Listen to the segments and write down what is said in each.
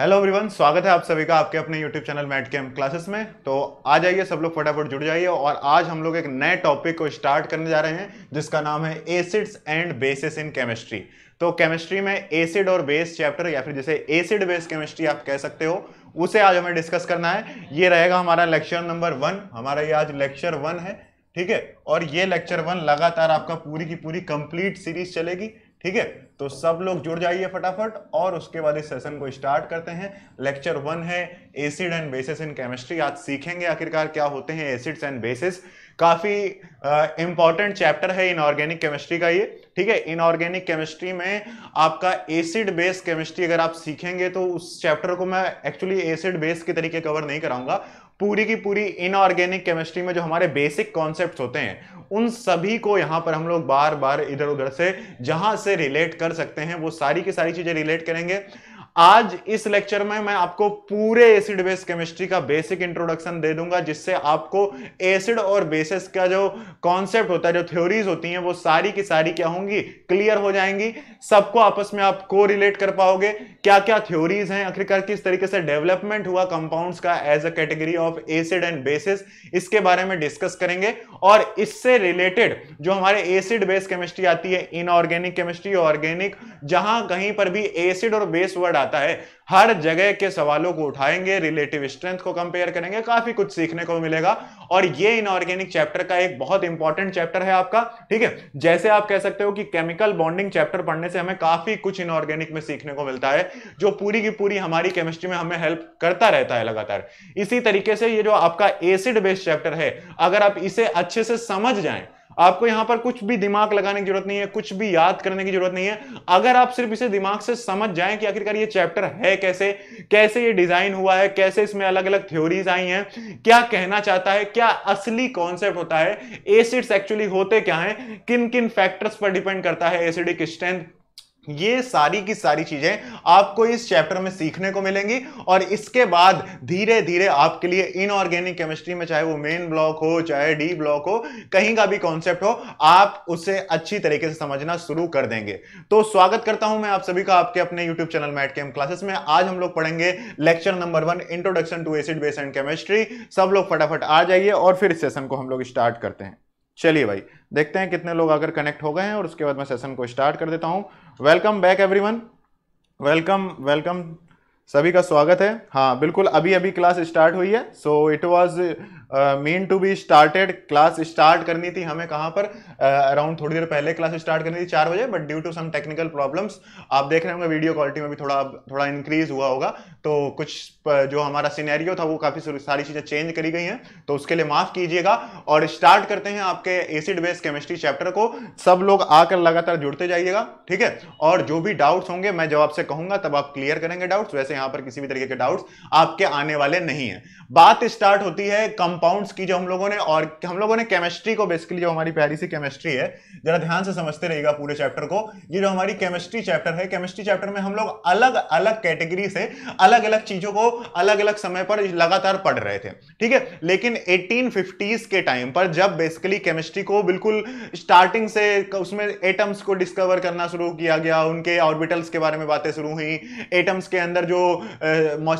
hello everyone स्वागत है आप सभी का आपके अपने यूट्यूब चैनल मैट के एम क्लासेस में तो आ जाइए सब लोग फटाफट जुड़ जाइए और आज हम लोग एक नए टॉपिक को स्टार्ट करने जा रहे हैं जिसका नाम है acids and bases in chemistry तो केमिस्ट्री में एसिड और बेस चैप्टर या फिर जिसे एसिड बेस केमिस्ट्री आप कह सकते हो उसे आज हमें डिस्कस करना है ये रहेगा हमारा लेक्चर नंबर वन हमारा ये आज लेक्चर वन है ठीक है और ये लेक्चर वन लगातार आपका पूरी की पूरी कंप्लीट सीरीज चलेगी ठीक है तो सब लोग जुड़ जाइए फटाफट और उसके बाद इस सेशन को स्टार्ट करते हैं लेक्चर वन है acid and bases in chemistry आज सीखेंगे आखिरकार क्या होते हैं एसिड्स एंड बेसिस काफ़ी इंपॉर्टेंट चैप्टर है इनऑर्गेनिक केमिस्ट्री का ये ठीक है इनऑर्गेनिक केमिस्ट्री में आपका एसिड बेस केमिस्ट्री अगर आप सीखेंगे तो उस चैप्टर को मैं एक्चुअली एसिड बेस के तरीके कवर नहीं कराऊंगा पूरी की पूरी इनऑर्गेनिक केमिस्ट्री में जो हमारे बेसिक कॉन्सेप्ट होते हैं उन सभी को यहां पर हम लोग बार बार इधर उधर से जहां से रिलेट कर सकते हैं वो सारी की सारी चीजें रिलेट करेंगे आज इस लेक्चर में मैं आपको पूरे एसिड बेस केमिस्ट्री का बेसिक इंट्रोडक्शन दे दूंगा जिससे आपको एसिड और बेसिस का जो कॉन्सेप्ट होता है जो थ्योरीज होती हैं वो सारी की सारी क्या होंगी क्लियर हो जाएंगी सबको आपस में आप को रिलेट कर पाओगे क्या क्या थ्योरीज हैं आखिरकार किस तरीके से डेवलपमेंट हुआ कंपाउंड का as a category of acid and bases इसके बारे में डिस्कस करेंगे और इससे रिलेटेड जो हमारे एसिड बेस केमिस्ट्री आती है इनऑर्गेनिक केमिस्ट्री ऑर्गेनिक जहां कहीं पर भी एसिड और बेस वर्ड आता है हर जगह के सवालों को उठाएंगे रिलेटिव स्ट्रेंथ को कंपेयर करेंगे काफी कुछ सीखने को मिलेगा और ये इनऑर्गेनिक चैप्टर का एक बहुत इंपॉर्टेंट चैप्टर है आपका ठीक है जैसे आप कह सकते हो कि केमिकल बॉन्डिंग चैप्टर पढ़ने से हमें काफी कुछ इनऑर्गेनिक में सीखने को मिलता है जो पूरी की पूरी हमारी केमिस्ट्री में हमें हेल्प करता रहता है लगातार इसी तरीके से ये जो आपका एसिड बेस्ड चैप्टर है अगर आप इसे अच्छे से समझ जाए आपको यहां पर कुछ भी दिमाग लगाने की जरूरत नहीं है कुछ भी याद करने की जरूरत नहीं है अगर आप सिर्फ इसे दिमाग से समझ जाएं कि आखिरकार ये चैप्टर है कैसे कैसे ये डिजाइन हुआ है कैसे इसमें अलग अलग थ्योरीज आई हैं क्या कहना चाहता है क्या असली कॉन्सेप्ट होता है एसिड्स एक्चुअली होते क्या है किन किन फैक्टर्स पर डिपेंड करता है एसिडिक स्ट्रेंथ ये सारी की सारी चीजें आपको इस चैप्टर में सीखने को मिलेंगी और इसके बाद धीरे धीरे आपके लिए इनऑर्गेनिक केमिस्ट्री में चाहे वो मेन ब्लॉक हो चाहे डी ब्लॉक हो कहीं का भी कॉन्सेप्ट हो आप उसे अच्छी तरीके से समझना शुरू कर देंगे तो स्वागत करता हूं मैं आप सभी का आपके अपने यूट्यूब चैनल मैट के क्लासेस में आज हम लोग पढ़ेंगे lecture number one introduction to acid base and chemistry सब लोग फटाफट आ जाइए और फिर इस सेशन को हम लोग स्टार्ट करते हैं चलिए भाई देखते हैं कितने लोग अगर कनेक्ट हो गए हैं और उसके बाद मैं सेशन को स्टार्ट कर देता हूं welcome back everyone welcome welcome सभी का स्वागत है हाँ बिल्कुल अभी अभी क्लास स्टार्ट हुई है so it was meant to be started class start करनी थी हमें कहाँ पर अराउंड uh, थोड़ी देर पहले क्लास स्टार्ट करनी थी चार बजे but due to some technical problems आप देख रहे होंगे वीडियो क्वालिटी में भी थोड़ा थोड़ा इंक्रीज हुआ होगा तो कुछ जो हमारा सीनैरियो था वो काफ़ी सारी चीज़ें चेंज करी गई हैं तो उसके लिए माफ़ कीजिएगा और स्टार्ट करते हैं आपके एसिड बेस केमिस्ट्री चैप्टर को सब लोग आकर लगातार जुड़ते जाइएगा ठीक है और जो भी डाउट्स होंगे मैं जब आपसे कहूँगा तब आप क्लियर करेंगे डाउट्स वैसे यहाँ पर किसी भी तरीके के डाउट्स आपके आने वाले नहीं हैं बात स्टार्ट होती है कंप कंपाउंड्स की जो हम लोगों ने और हम लोगों ने केमिस्ट्री को बेसिकली जो हमारी प्यारी सी केमिस्ट्री है जरा ध्यान से समझते रहेगा पूरे चैप्टर को ये जो हमारी केमिस्ट्री चैप्टर है केमिस्ट्री चैप्टर में हम लोग अलग अलग कैटेगरी से अलग अलग चीजों को अलग अलग समय पर लगातार पढ़ रहे थे ठीक है लेकिन एटीन के टाइम पर जब बेसिकली केमिस्ट्री को बिल्कुल स्टार्टिंग से उसमें एटम्स को डिस्कवर करना शुरू किया गया उनके ऑर्बिटल्स के बारे में बातें शुरू हुई एटम्स के अंदर जो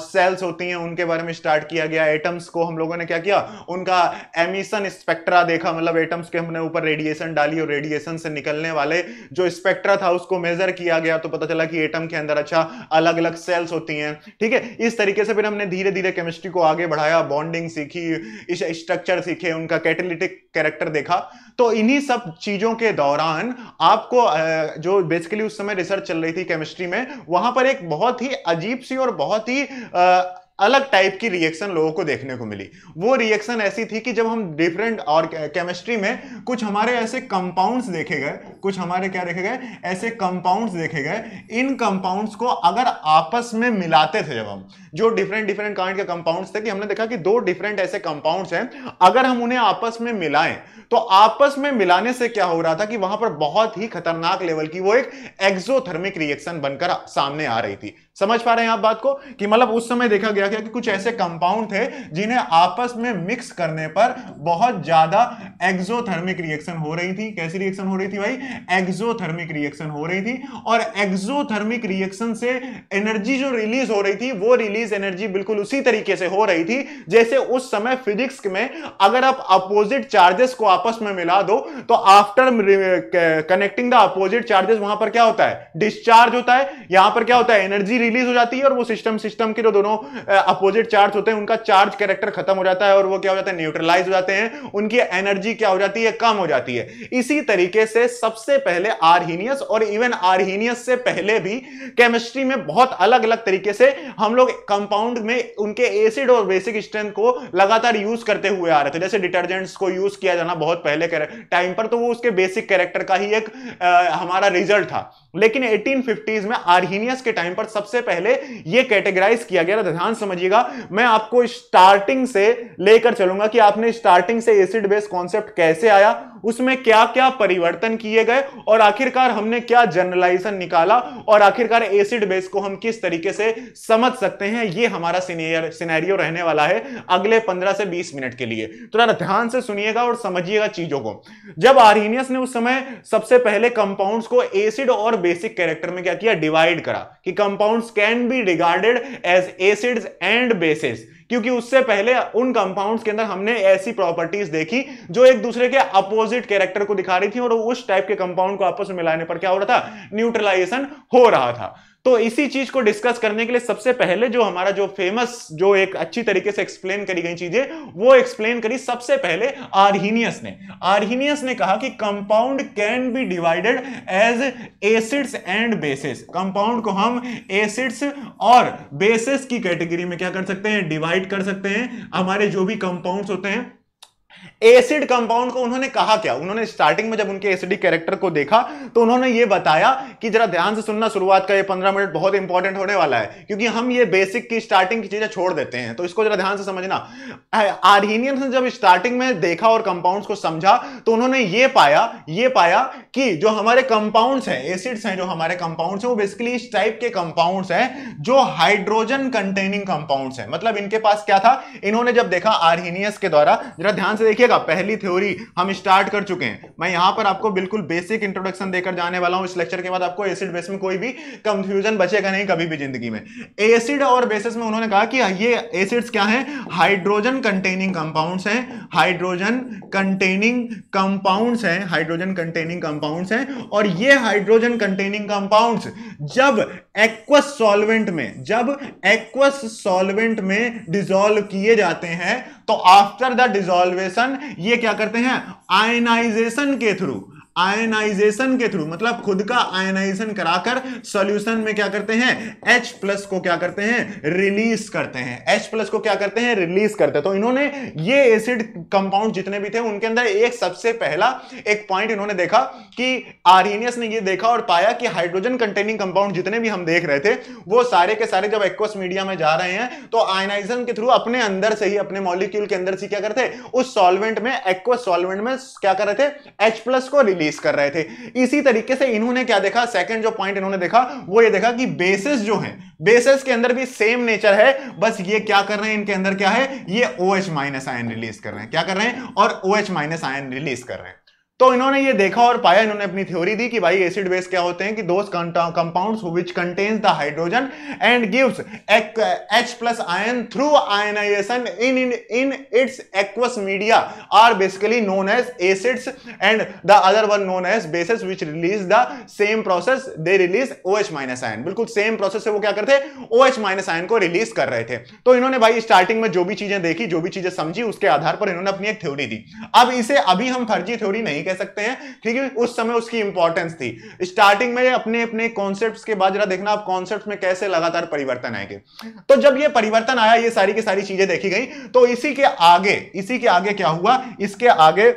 सेल्स होती हैं उनके बारे में स्टार्ट किया गया एटम्स को हम लोगों ने क्या किया उनका एमिशन स्पेक्ट्रा देखा मतलब एटम्स के हमने ऊपर रेडिएशन डाली और रेडिएशन से निकलने वाले जो स्पेक्ट्रा था उसको मेजर किया गया तो पता चला कि एटम के अंदर अच्छा अलग अलग सेल्स होती हैं ठीक है इस तरीके से फिर हमने धीरे धीरे केमिस्ट्री को आगे बढ़ाया बॉन्डिंग सीखी स्ट्रक्चर सीखे उनका कैटेलिटिक कैरेक्टर देखा तो इन्हीं सब चीजों के दौरान आपको जो बेसिकली उस समय रिसर्च चल रही थी केमिस्ट्री में वहां पर एक बहुत ही अजीब सी और बहुत ही अलग टाइप की रिएक्शन लोगों को देखने को मिली वो रिएक्शन ऐसी थी कि जब हम डिफरेंट और केमिस्ट्री में कुछ हमारे ऐसे कंपाउंड्स देखे गए कुछ हमारे क्या देखे गए ऐसे कंपाउंड्स देखे गए इन कंपाउंड्स को अगर आपस में मिलाते थे जब हम जो डिफरेंट डिफरेंट काइंड के कंपाउंड्स थे कि हमने देखा कि दो डिफरेंट ऐसे कंपाउंड्स हैं अगर हम उन्हें आपस में मिलाएं तो आपस में मिलाने से क्या हो रहा था कि वहां पर बहुत ही खतरनाक लेवल की वो एक एक्सोथर्मिक रिएक्शन बनकर सामने आ रही थी समझ पा रहे हैं आप बात को कि मतलब उस समय देखा गया कि कुछ ऐसे कंपाउंड थे जिन्हें आपस में मिक्स करने पर बहुत ज्यादा एक्सोथर्मिक रिएक्शन हो रही थी कैसी रिएक्शन हो रही थी भाई एक्सोथर्मिक रिएक्शन हो रही थी और एक्सोथर्मिक रिएक्शन से एनर्जी जो रिलीज हो रही थी वो रिलीज एनर्जी बिल्कुल उसी तरीके से हो रही थी जैसे उस समय फिजिक्स में अगर आप अपोजिट चार्जेस को आपस में मिला दो तो after connecting the opposite charges वहां पर क्या होता है डिस्चार्ज होता है यहां पर क्या होता है एनर्जी रिलीज हो जाती है और वो सिस्टम सिस्टम के जो दोनों अपोजिट चार्ज होते हैं उनका चार्ज कैरेक्टर खत्म हो जाता है और वो क्या हो जाता है न्यूट्रलाइज हो जाते हैं उनकी एनर्जी क्या हो जाती है कम हो जाती है इसी तरीके से सबसे पहले आरहीनियस और इवन आरहीनियस से पहले भी केमिस्ट्री में बहुत अलग अलग तरीके से हम लोग कंपाउंड में उनके एसिड और बेसिक स्ट्रेंथ को लगातार यूज करते हुए आ रहे थे जैसे डिटर्जेंट्स को यूज किया जाना बहुत पहले टाइम पर तो वो उसके बेसिक कैरेक्टर का ही एक आ, हमारा रिजल्ट था लेकिन 1850s में आर्नियस के टाइम पर सबसे सबसे पहले ये कैटेगराइज किया गया ध्यान समझिएगा मैं आपको स्टार्टिंग से लेकर चलूंगा कि आपने स्टार्टिंग से एसिड बेस कॉन्सेप्ट कैसे आया उसमें क्या क्या परिवर्तन किए गए और आखिरकार हमने क्या जनरलाइजेशन निकाला और आखिरकार एसिड बेस को हम किस तरीके से समझ सकते हैं ये हमारा सिनेरियो रहने वाला है अगले 15 से 20 मिनट के लिए तो ध्यान से सुनिएगा और समझिएगा चीजों को जब आर्नियस ने उस समय सबसे पहले कंपाउंड्स को एसिड और बेसिक कैरेक्टर में क्या किया डिवाइड करा कि compound compounds can be regarded as acids and bases क्योंकि उससे पहले उन कंपाउंड्स के अंदर हमने ऐसी प्रॉपर्टीज देखी जो एक दूसरे के अपोजिट कैरेक्टर को दिखा रही थी और उस टाइप के कंपाउंड को आपस में मिलाने पर क्या हो रहा था न्यूट्रलाइजेशन हो रहा था तो इसी चीज को डिस्कस करने के लिए सबसे पहले जो हमारा जो फेमस जो एक अच्छी तरीके से एक्सप्लेन करी गई चीजें वो एक्सप्लेन करी सबसे पहले आर्नियस ने आर्नियस ने कहा कि compound can be divided as acids and bases compound को हम एसिड्स और बेसिस की कैटेगरी में क्या कर सकते हैं डिवाइड कर सकते हैं हमारे जो भी कंपाउंड होते हैं एसिड कंपाउंड को उन्होंने कहा क्या उन्होंने स्टार्टिंग में जब उनके एसिडिक कैरेक्टर को देखा तो उन्होंने ये बताया कि जरा ध्यान से सुनना शुरुआत का ये पंद्रह मिनट बहुत इंपॉर्टेंट होने वाला है क्योंकि हम ये बेसिक की स्टार्टिंग की चीजें छोड़ देते हैं तो इसको जरा ध्यान से समझना आर्नियन ने जब स्टार्टिंग में देखा और कंपाउंड को समझा तो उन्होंने ये पाया ये पाया कि जो हमारे कंपाउंड है एसिड्स हैं जो हमारे कंपाउंड है वो बेसिकली इस टाइप के कंपाउंड है जो हाइड्रोजन कंटेनिंग कंपाउंड है मतलब इनके पास क्या था इन्होंने जब देखा आर्नियस के द्वारा जरा ध्यान से देखिए देखिएगा पहली थ्योरी हम स्टार्ट कर चुके हैं मैं यहां पर आपको बिल्कुल बेसिक इंट्रोडक्शन देकर जाने वाला हूं इस लेक्चर के बाद आपको एसिड बेस में कोई भी कंफ्यूजन बचेगा नहीं कभी भी जिंदगी में एसिड और बेसिस में उन्होंने कहा कि ये एसिड्स क्या है हाइड्रोजन कंटेनिंग कंपाउंड है हाइड्रोजन कंटेनिंग कंपाउंड है हाइड्रोजन कंटेनिंग कंपाउंड है और ये हाइड्रोजन कंटेनिंग कंपाउंड जब एक्वस सॉल्वेंट में जब एक्वस सॉल्वेंट में डिजोल्व किए जाते हैं तो आफ्टर द डिजोल्वेशन ये क्या करते हैं आयनाइजेशन के थ्रू आयनाइजेशन के थ्रू मतलब खुद का आयनाइजेशन कराकर सॉल्यूशन में क्या करते हैं H प्लस को क्या करते हैं रिलीज करते हैं H प्लस को क्या करते हैं रिलीज करते हैं तो इन्होंने ये एसिड कंपाउंड जितने भी थे उनके अंदर एक सबसे पहला एक पॉइंट इन्होंने देखा कि आरिनियस ने ये देखा और पाया कि हाइड्रोजन कंटेनिंग कंपाउंड जितने भी हम देख रहे थे वो सारे के सारे जब एक्वस मीडिया में जा रहे हैं तो आयनाइजेशन के थ्रू अपने अंदर से ही अपने मॉलिक्यूल के अंदर से क्या करते उस सॉल्वेंट में एक्वस सॉल्वेंट में क्या कर रहे थे एच प्लस को रिलीज फेस कर रहे थे इसी तरीके से इन्होंने क्या देखा सेकंड जो पॉइंट इन्होंने देखा वो ये देखा कि बेसिस जो है बेसिस के अंदर भी सेम नेचर है बस ये क्या कर रहे हैं इनके अंदर क्या है ये O H minus ion release कर रहे हैं क्या कर रहे हैं और O H minus ion release कर रहे हैं तो इन्होंने ये देखा और पाया इन्होंने अपनी थ्योरी दी कि भाई एसिड बेस क्या होते हैं कि those compound which contains the hydrogen and gives H plus ion through ionisation in in in its aqueous media are basically known as acids and the other one known as bases which release the same process they release O H minus ion बिल्कुल same process से वो क्या करते O H minus ion को release कर रहे थे तो इन्होंने भाई स्टार्टिंग में जो भी चीजें देखी जो भी चीजें समझी उसके आधार पर इन्होंने अपनी एक थ्योरी दी अब इसे अभी हम फर्जी थ्योरी नहीं कह कह सकते हैं ठीक है उस समय उसकी इंपॉर्टेंस थी स्टार्टिंग में अपने अपने कॉन्सेप्ट के बाद जरा देखना आप कॉन्सेप्ट में कैसे लगातार परिवर्तन आएंगे तो जब ये परिवर्तन आया ये सारी की सारी चीजें देखी गई तो इसी के आगे इसी के आगे क्या हुआ इसके आगे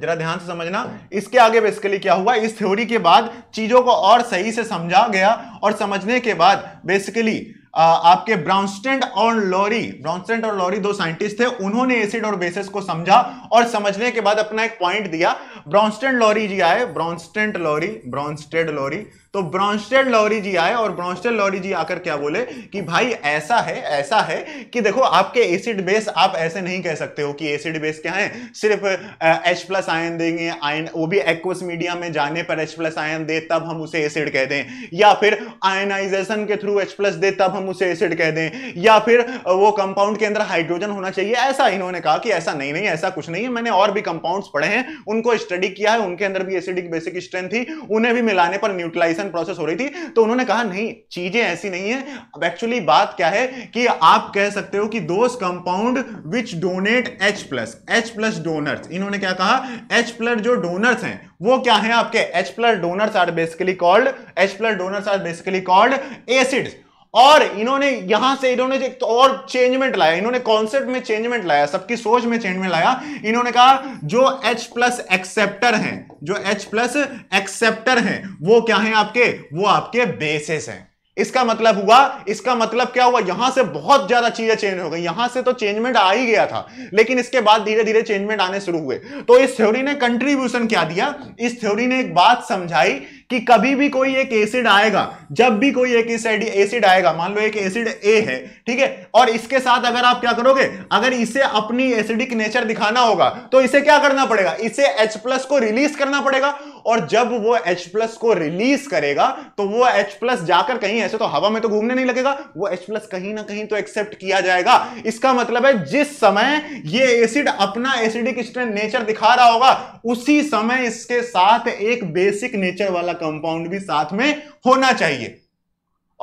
जरा ध्यान से समझना इसके आगे बेसिकली क्या हुआ इस थ्योरी के बाद चीजों को और सही से समझा गया और समझने के बाद बेसिकली आपके ब्राउनस्टेंड और लॉरी ब्राउनस्टेंड और लॉरी दो साइंटिस्ट थे उन्होंने एसिड और बेसिस को समझा और समझने के बाद अपना एक पॉइंट दिया ब्राउनस्टेंड लॉरी जी आए ब्राउनस्टेंट लॉरी ब्राउनस्टेड लॉरी तो ब्रॉन्स्टेड लॉरी जी आए और ब्रॉन्स्टेड लॉरी जी आकर क्या बोले कि भाई ऐसा है ऐसा है कि देखो आपके एसिड बेस आप ऐसे नहीं कह सकते हो कि एसिड बेस क्या है सिर्फ एच प्लस आयन देंगे आयन वो भी एक्वस मीडिया में जाने पर एच प्लस आयन दे तब हम उसे एसिड कह दें या फिर आयनाइजेशन के थ्रू एच प्लस दे तब हम उसे एसिड कह दें या फिर वो कंपाउंड के अंदर हाइड्रोजन होना चाहिए ऐसा इन्होंने कहा कि ऐसा नहीं नहीं ऐसा कुछ नहीं है मैंने और भी कंपाउंड पढ़े हैं उनको स्टडी किया है उनके अंदर भी एसिडिक बेसिक स्ट्रेंथ थी उन्हें भी मिलाने पर न्यूट्रलाइजेशन सिलेक्शन प्रोसेस हो रही थी तो उन्होंने कहा नहीं चीजें ऐसी नहीं है अब एक्चुअली बात क्या है कि आप कह सकते हो कि those compound which donate H plus H plus donors इन्होंने क्या कहा एच प्लस जो डोनर्स हैं वो क्या है आपके H plus donors are basically called H plus donors are basically called acids और इन्होंने यहां से इन्होंने एक तो और चेंजमेंट लाया इन्होंने कॉन्सेप्ट में चेंजमेंट लाया सबकी सोच में चेंजमेंट लाया इन्होंने कहा जो H प्लस एक्सेप्टर हैं जो H प्लस एक्सेप्टर हैं वो क्या हैं आपके वो आपके बेसिस हैं इसका मतलब हुआ इसका मतलब क्या हुआ यहां से बहुत ज्यादा चीजें चेंज हो गई यहां से तो चेंजमेंट आ ही गया था लेकिन इसके बाद धीरे धीरे चेंजमेंट आने शुरू हुए तो इस थ्योरी ने कंट्रीब्यूशन क्या दिया इस थ्योरी ने एक बात समझाई कि कभी भी कोई एक एसिड आएगा जब भी कोई एक एसिड आएगा मान लो एक एसिड ए है ठीक है और इसके साथ अगर आप क्या करोगे अगर इसे अपनी एसिडिक नेचर दिखाना होगा तो इसे क्या करना पड़ेगा इसे H प्लस को रिलीज करना पड़ेगा और जब वो H प्लस को रिलीज करेगा तो वो H प्लस जाकर कहीं ऐसे तो हवा में तो घूमने नहीं लगेगा वो H प्लस कहीं ना कहीं तो एक्सेप्ट किया जाएगा इसका मतलब है जिस समय ये एसिड अपना एसिडिक नेचर दिखा रहा होगा उसी समय इसके साथ एक बेसिक नेचर वाला कंपाउंड भी साथ में होना चाहिए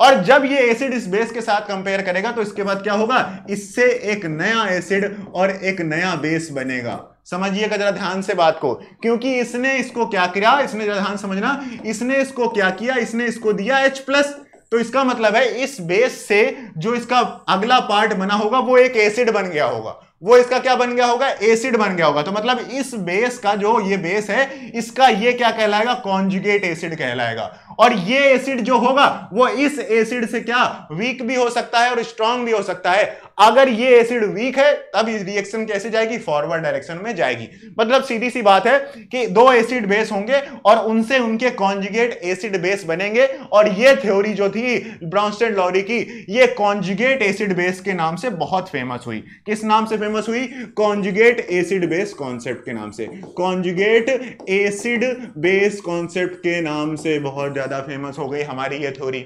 और जब ये एसिड इस बेस के साथ कंपेयर करेगा तो इसके बाद क्या होगा इससे एक नया एसिड और एक नया बेस बनेगा समझिएगा जरा ध्यान से बात को क्योंकि इसने इसको क्या किया इसने जरा ध्यान समझना इसने इसको क्या किया इसने इसको दिया एच प्लस तो इसका मतलब है इस बेस से जो इसका अगला पार्ट बना होगा वो एक एसिड बन गया होगा वो इसका क्या बन गया होगा एसिड बन गया होगा तो मतलब इस बेस का जो ये बेस है इसका ये क्या कहलाएगा कॉन्जुगेट एसिड कहलाएगा और ये एसिड जो होगा वो इस एसिड से क्या वीक भी हो सकता है और स्ट्रांग भी हो सकता है अगर ये एसिड वीक है तब रिएक्शन कैसे जाएगी फॉरवर्ड डायरेक्शन में जाएगी मतलब सीधी सी बात है कि दो एसिड बेस होंगे और उनसे उनके कॉन्जुगेट एसिड बेस बनेंगे और ये थ्योरी जो थी ब्राउनस्टेड लॉरी की ये कॉन्जुगेट एसिड बेस के नाम से बहुत फेमस हुई किस नाम से फेमस हुई कॉन्जुगेट एसिड बेस कॉन्सेप्ट के नाम से कॉन्जुगेट एसिड बेस कॉन्सेप्ट के नाम से बहुत ज़्यादा फेमस हो गई हमारी ये थ्योरी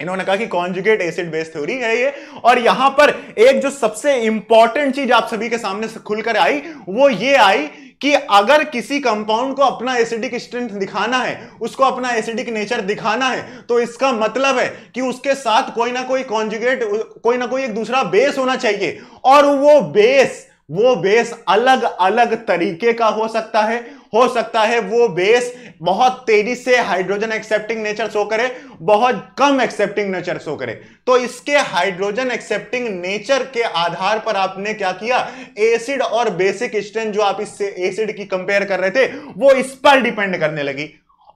इन्होंने कहा कि कॉन्जुगेट एसिड बेस्ड थ्योरी है ये और यहां पर एक जो सबसे इंपॉर्टेंट चीज आप सभी के सामने खुलकर आई वो ये आई कि अगर किसी कंपाउंड को अपना एसिडिक स्ट्रेंथ दिखाना है उसको अपना एसिडिक नेचर दिखाना है तो इसका मतलब है कि उसके साथ कोई ना कोई कॉन्जुगेट कोई ना कोई एक दूसरा बेस होना चाहिए और वो बेस वो बेस अलग अलग तरीके का हो सकता है हो सकता है वो बेस बहुत तेजी से हाइड्रोजन एक्सेप्टिंग नेचर शो करे बहुत कम एक्सेप्टिंग नेचर शो करे तो इसके हाइड्रोजन एक्सेप्टिंग नेचर के आधार पर आपने क्या किया एसिड और बेसिक स्ट्रेंथ जो आप इससे एसिड की कंपेयर कर रहे थे वो इस पर डिपेंड करने लगी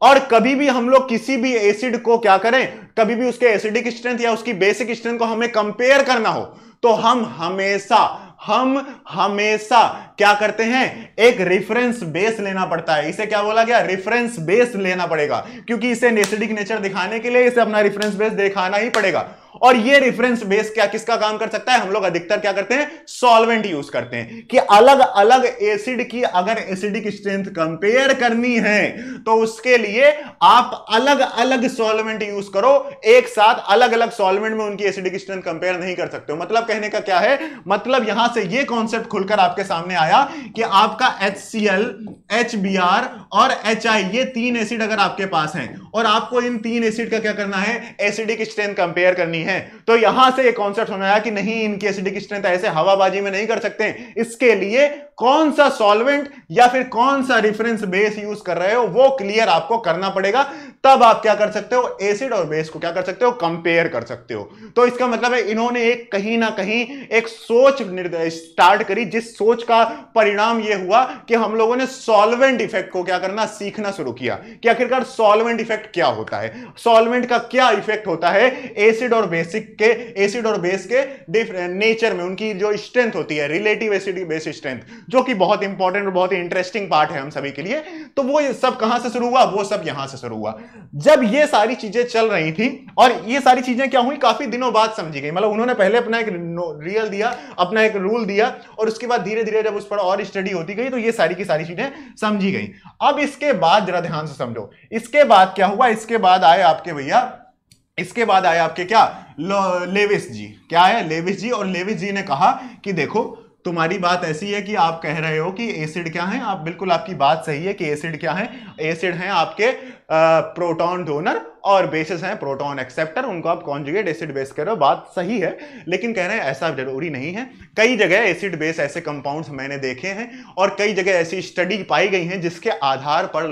और कभी भी हम लोग किसी भी एसिड को क्या करें कभी भी उसके एसिडिक स्ट्रेंथ या उसकी बेसिक स्ट्रेंथ को हमें कंपेयर करना हो तो हम हमेशा हम हमेशा क्या करते हैं एक रेफरेंस बेस लेना पड़ता है इसे क्या बोला गया रेफरेंस बेस लेना पड़ेगा क्योंकि इसे नेचर दिखाने के लिए इसे अपना रेफरेंस बेस दिखाना ही पड़ेगा और ये रेफरेंस बेस क्या किसका काम कर सकता है हम लोग अधिकतर क्या करते हैं सॉल्वेंट यूज करते हैं कि अलग अलग एसिड की अगर एसिडिक स्ट्रेंथ कंपेयर करनी है तो उसके लिए आप अलग अलग सॉल्वेंट यूज करो एक साथ अलग अलग सॉल्वेंट में उनकी एसिडिक स्ट्रेंथ कंपेयर नहीं कर सकते हो मतलब कहने का क्या है मतलब यहां से यह कॉन्सेप्ट खुलकर आपके सामने आया कि आपका H C L H B R और एच आई ये तीन एसिड अगर आपके पास है और आपको इन तीन एसिड का क्या करना है एसिडिक स्ट्रेंथ कंपेयर करनी करनी है तो यहां से ये कॉन्सेप्ट समझ आया कि नहीं इनकी एसिडिक स्ट्रेंथ ऐसे हवाबाजी में नहीं कर सकते इसके लिए कौन सा सॉल्वेंट या फिर कौन सा रेफरेंस बेस यूज कर रहे हो वो क्लियर आपको करना पड़ेगा तब आप क्या कर सकते हो एसिड और बेस को क्या कर सकते हो कंपेयर कर सकते हो तो इसका मतलब है इन्होंने एक कहीं ना कहीं एक सोच स्टार्ट करी जिस सोच का परिणाम यह हुआ कि हम लोगों ने सॉल्वेंट इफेक्ट को क्या करना सीखना शुरू किया कि आखिरकार सॉल्वेंट इफेक्ट क्या होता है सॉल्वेंट का क्या इफेक्ट होता है एसिड और बेसिक के एसिड और बेस के नेचर में उनकी जो स्ट्रेंथ होती है रिलेटिव एसिड बेस स्ट्रेंथ जो कि बहुत इंपॉर्टेंट और बहुत ही इंटरेस्टिंग पार्ट है हम सभी के लिए तो वो सब कहां से शुरू हुआ वो सब यहां से शुरू हुआ जब ये सारी चीजें चल रही थी और ये सारी चीजें क्या हुई काफी दिनों बाद समझी गई मतलब उन्होंने पहले अपना एक रियल दिया अपना एक रूल दिया और उसके बाद धीरे धीरे जब उस पर और स्टडी होती गई तो ये सारी की सारी चीजें समझी गई अब इसके बाद जरा ध्यान से समझो इसके बाद क्या हुआ इसके बाद आए आपके भैया इसके बाद आए आपके क्या लेविस जी क्या है लेविस जी और लेविस जी ने कहा कि देखो तुम्हारी बात ऐसी है कि आप कह रहे हो कि एसिड क्या है आप बिल्कुल आपकी बात सही है कि एसिड क्या है एसिड है आपके प्रोटॉन डोनर और बेसिस हैं प्रोटॉन एक्सेप्टर उनको आप कॉन्जुगेट एसिड बेस करो बात सही है लेकिन कह रहे हैं ऐसा जरूरी नहीं है कई जगह एसिड बेस ऐसे कंपाउंड्स मैंने देखे हैं और कई जगह ऐसी स्टडी पाई गई हैं जिसके आधार पर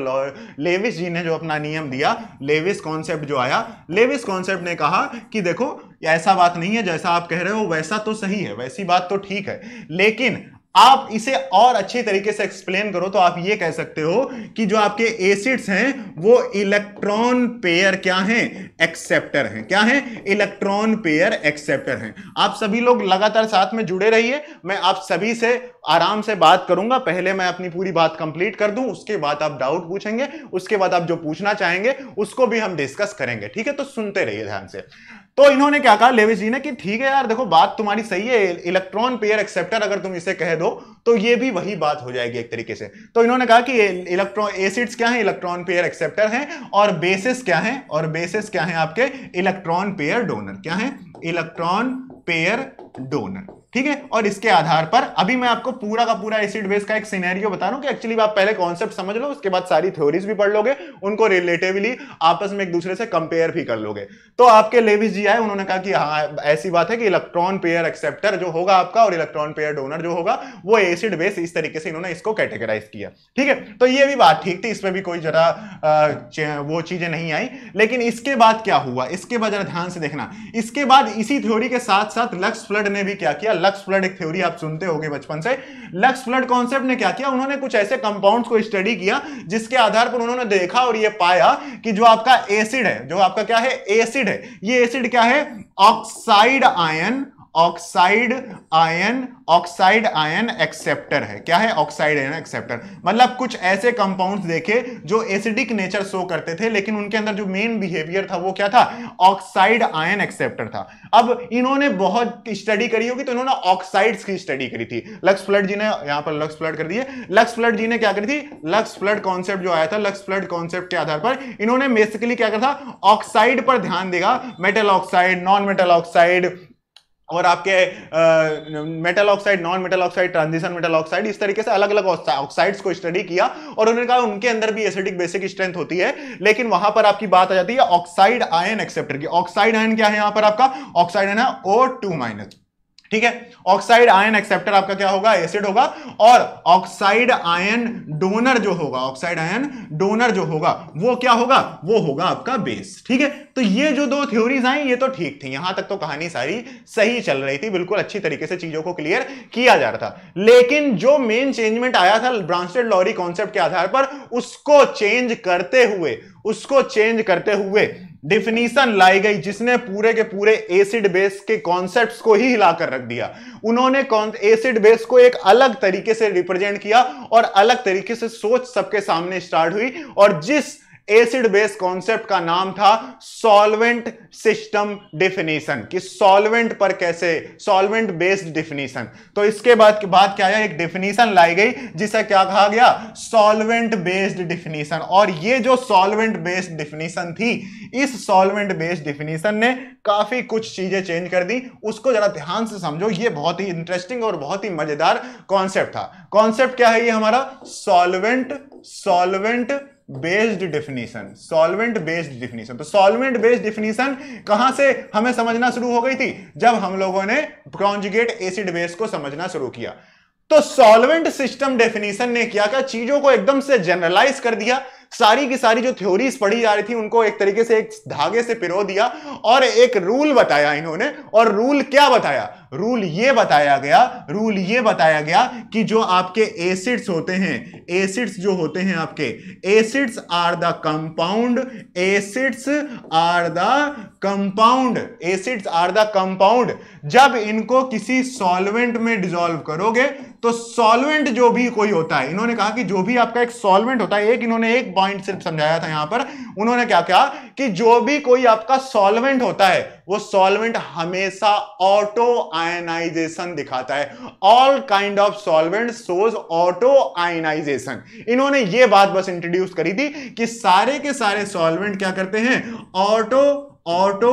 लेविस जी ने जो अपना नियम दिया लेविस कॉन्सेप्ट जो आया लेविस कॉन्सेप्ट ने कहा कि देखो या ऐसा बात नहीं है जैसा आप कह रहे हो वैसा तो सही है वैसी बात तो ठीक है लेकिन आप इसे और अच्छी तरीके से एक्सप्लेन करो तो आप ये कह सकते हो कि जो आपके एसिड्स हैं वो इलेक्ट्रॉन पेयर क्या हैं एक्सेप्टर हैं क्या हैं इलेक्ट्रॉन पेयर एक्सेप्टर हैं आप सभी लोग लगातार साथ में जुड़े रहिए मैं आप सभी से आराम से बात करूंगा पहले मैं अपनी पूरी बात कंप्लीट कर दूं उसके बाद आप डाउट पूछेंगे उसके बाद आप जो पूछना चाहेंगे उसको भी हम डिस्कस करेंगे ठीक है तो सुनते रहिए ध्यान से तो इन्होंने क्या कहा लेविस जी ने कि ठीक है यार देखो बात तुम्हारी सही है इलेक्ट्रॉन पेयर एक्सेप्टर अगर तुम इसे कह दो तो ये भी वही बात हो जाएगी एक तरीके से तो इन्होंने कहा कि इलेक्ट्रॉन एसिड्स क्या है इलेक्ट्रॉन पेयर एक्सेप्टर हैं और बेसिस क्या है और बेसिस क्या है आपके इलेक्ट्रॉन पेयर डोनर क्या है इलेक्ट्रॉन पेयर डोनर ठीक है और इसके आधार पर अभी मैं आपको पूरा का पूरा एसिड बेस का एक सिनेरियो बता रहा हूं कि एक्चुअली आप पहले कॉन्सेप्ट समझ लो उसके बाद सारी थ्योरीज भी पढ़ लोगे उनको रिलेटिवली आपस में एक दूसरे से कंपेयर भी कर लोगे तो आपके लेविस जी आए उन्होंने कहा कि हाँ ऐसी बात है कि इलेक्ट्रॉन पेयर एक्सेप्टर जो होगा आपका और इलेक्ट्रॉन पेयर डोनर जो होगा वो एसिड बेस इस तरीके से इन्होंने इसको कैटेगराइज किया ठीक है तो ये भी बात ठीक थी इसमें भी कोई जरा वो चीजें नहीं आई लेकिन इसके बाद क्या हुआ इसके बाद जरा ध्यान से देखना इसके बाद इसी थ्योरी के साथ साथ लक्स फ्लड ने भी क्या किया लक्स फ्लड एक थ्योरी आप सुनते होंगे बचपन से लक्स फ्लड कॉन्सेप्ट ने क्या किया उन्होंने कुछ ऐसे कंपाउंड्स को स्टडी किया जिसके आधार पर उन्होंने देखा और ये पाया कि जो आपका एसिड है जो आपका क्या है एसिड है ये एसिड क्या है oxide ion oxide ion oxide ion acceptor है क्या है ऑक्साइड आयन एक्सेप्टर मतलब कुछ ऐसे कंपाउंड्स देखे जो एसिडिक नेचर शो करते थे लेकिन उनके अंदर जो मेन बिहेवियर था वो क्या था ऑक्साइड आयन एक्सेप्टर था अब इन्होंने बहुत स्टडी करी होगी तो इन्होंने ऑक्साइड्स की स्टडी करी थी लक्स फ्लड जी ने यहां पर लक्स फ्लड कर दिए लक्स फ्लड जी ने क्या करी थी लक्स फ्लड कॉन्सेप्ट जो आया था लक्स फ्लड कॉन्सेप्ट के आधार पर इन्होंने बेसिकली क्या करा था ऑक्साइड पर ध्यान देगा metal oxide non metal oxide और आपके metal oxide non metal oxide transition metal oxide इस तरीके से अलग अलग ऑक्साइड्स को स्टडी किया और उन्होंने कहा उनके अंदर भी एसिडिक बेसिक स्ट्रेंथ होती है लेकिन वहां पर आपकी बात आ जाती है ऑक्साइड आयन एक्सेप्टर की ऑक्साइड आयन क्या है यहां पर आपका ऑक्साइड आयन है ओ टू माइनस ठीक है ऑक्साइड आयन एक्सेप्टर आपका क्या होगा एसिड होगा और ऑक्साइड आयन डोनर जो होगा ऑक्साइड आयन डोनर जो होगा वो क्या होगा वो होगा आपका बेस ठीक है तो ये जो दो थ्योरीज आई ये तो ठीक थी यहां तक तो कहानी सारी सही चल रही थी बिल्कुल अच्छी तरीके से चीजों को क्लियर किया जा रहा था लेकिन जो मेन चेंजमेंट आया था ब्रांस्टेड लॉरी कॉन्सेप्ट के आधार पर उसको चेंज करते हुए उसको चेंज करते हुए डिफिनीशन लाई गई जिसने पूरे के पूरे एसिड बेस के कॉन्सेप्ट को ही हिलाकर रख दिया उन्होंने एसिड बेस को एक अलग तरीके से रिप्रेजेंट किया और अलग तरीके से सोच सबके सामने स्टार्ट हुई और जिस एसिड बेस कॉन्सेप्ट का नाम था सॉल्वेंट सिस्टम डिफिनेशन कि सॉल्वेंट पर कैसे सॉल्वेंट बेस्ड डिफिनेशन तो इसके बाद के बाद क्या है एक डिफिनेशन लाई गई जिसे क्या कहा गया सॉल्वेंट बेस्ड डिफिनेशन और ये जो सॉल्वेंट बेस्ड डिफिनेशन थी इस सॉल्वेंट बेस्ड डिफिनेशन ने काफी कुछ चीजें चेंज कर दी उसको जरा ध्यान से समझो ये बहुत ही इंटरेस्टिंग और बहुत ही मजेदार कॉन्सेप्ट था कॉन्सेप्ट क्या है ये हमारा solvent solvent based definition solvent based definition तो सॉल्वेंट बेस्ड डिफिनीशन कहां से हमें समझना शुरू हो गई थी जब हम लोगों ने कॉन्जुगेट एसिड बेस को समझना शुरू किया तो सॉल्वेंट सिस्टम डेफिनेशन ने क्या क्या चीजों को एकदम से जनरलाइज कर दिया सारी की सारी जो थ्योरीज पढ़ी जा रही थी उनको एक तरीके से एक धागे से पिरो दिया और एक रूल बताया इन्होंने और रूल क्या बताया रूल ये बताया गया रूल ये बताया गया कि जो आपके एसिड्स होते हैं एसिड्स जो होते हैं आपके acids are the compound acids are the compound acids are the compound जब इनको किसी सॉल्वेंट में डिजोल्व करोगे तो सॉल्वेंट जो भी कोई होता है इन्होंने कहा कि जो भी आपका एक सॉल्वेंट होता है एक इन्होंने एक पॉइंट सिर्फ समझाया था यहां पर उन्होंने क्या कहा कि जो भी कोई आपका सॉल्वेंट होता है वो सॉल्वेंट हमेशा ऑटो आयनाइजेशन दिखाता है all kind of solvent shows auto ionisation इन्होंने ये बात बस इंट्रोड्यूस करी थी कि सारे के सारे सॉल्वेंट क्या करते हैं auto auto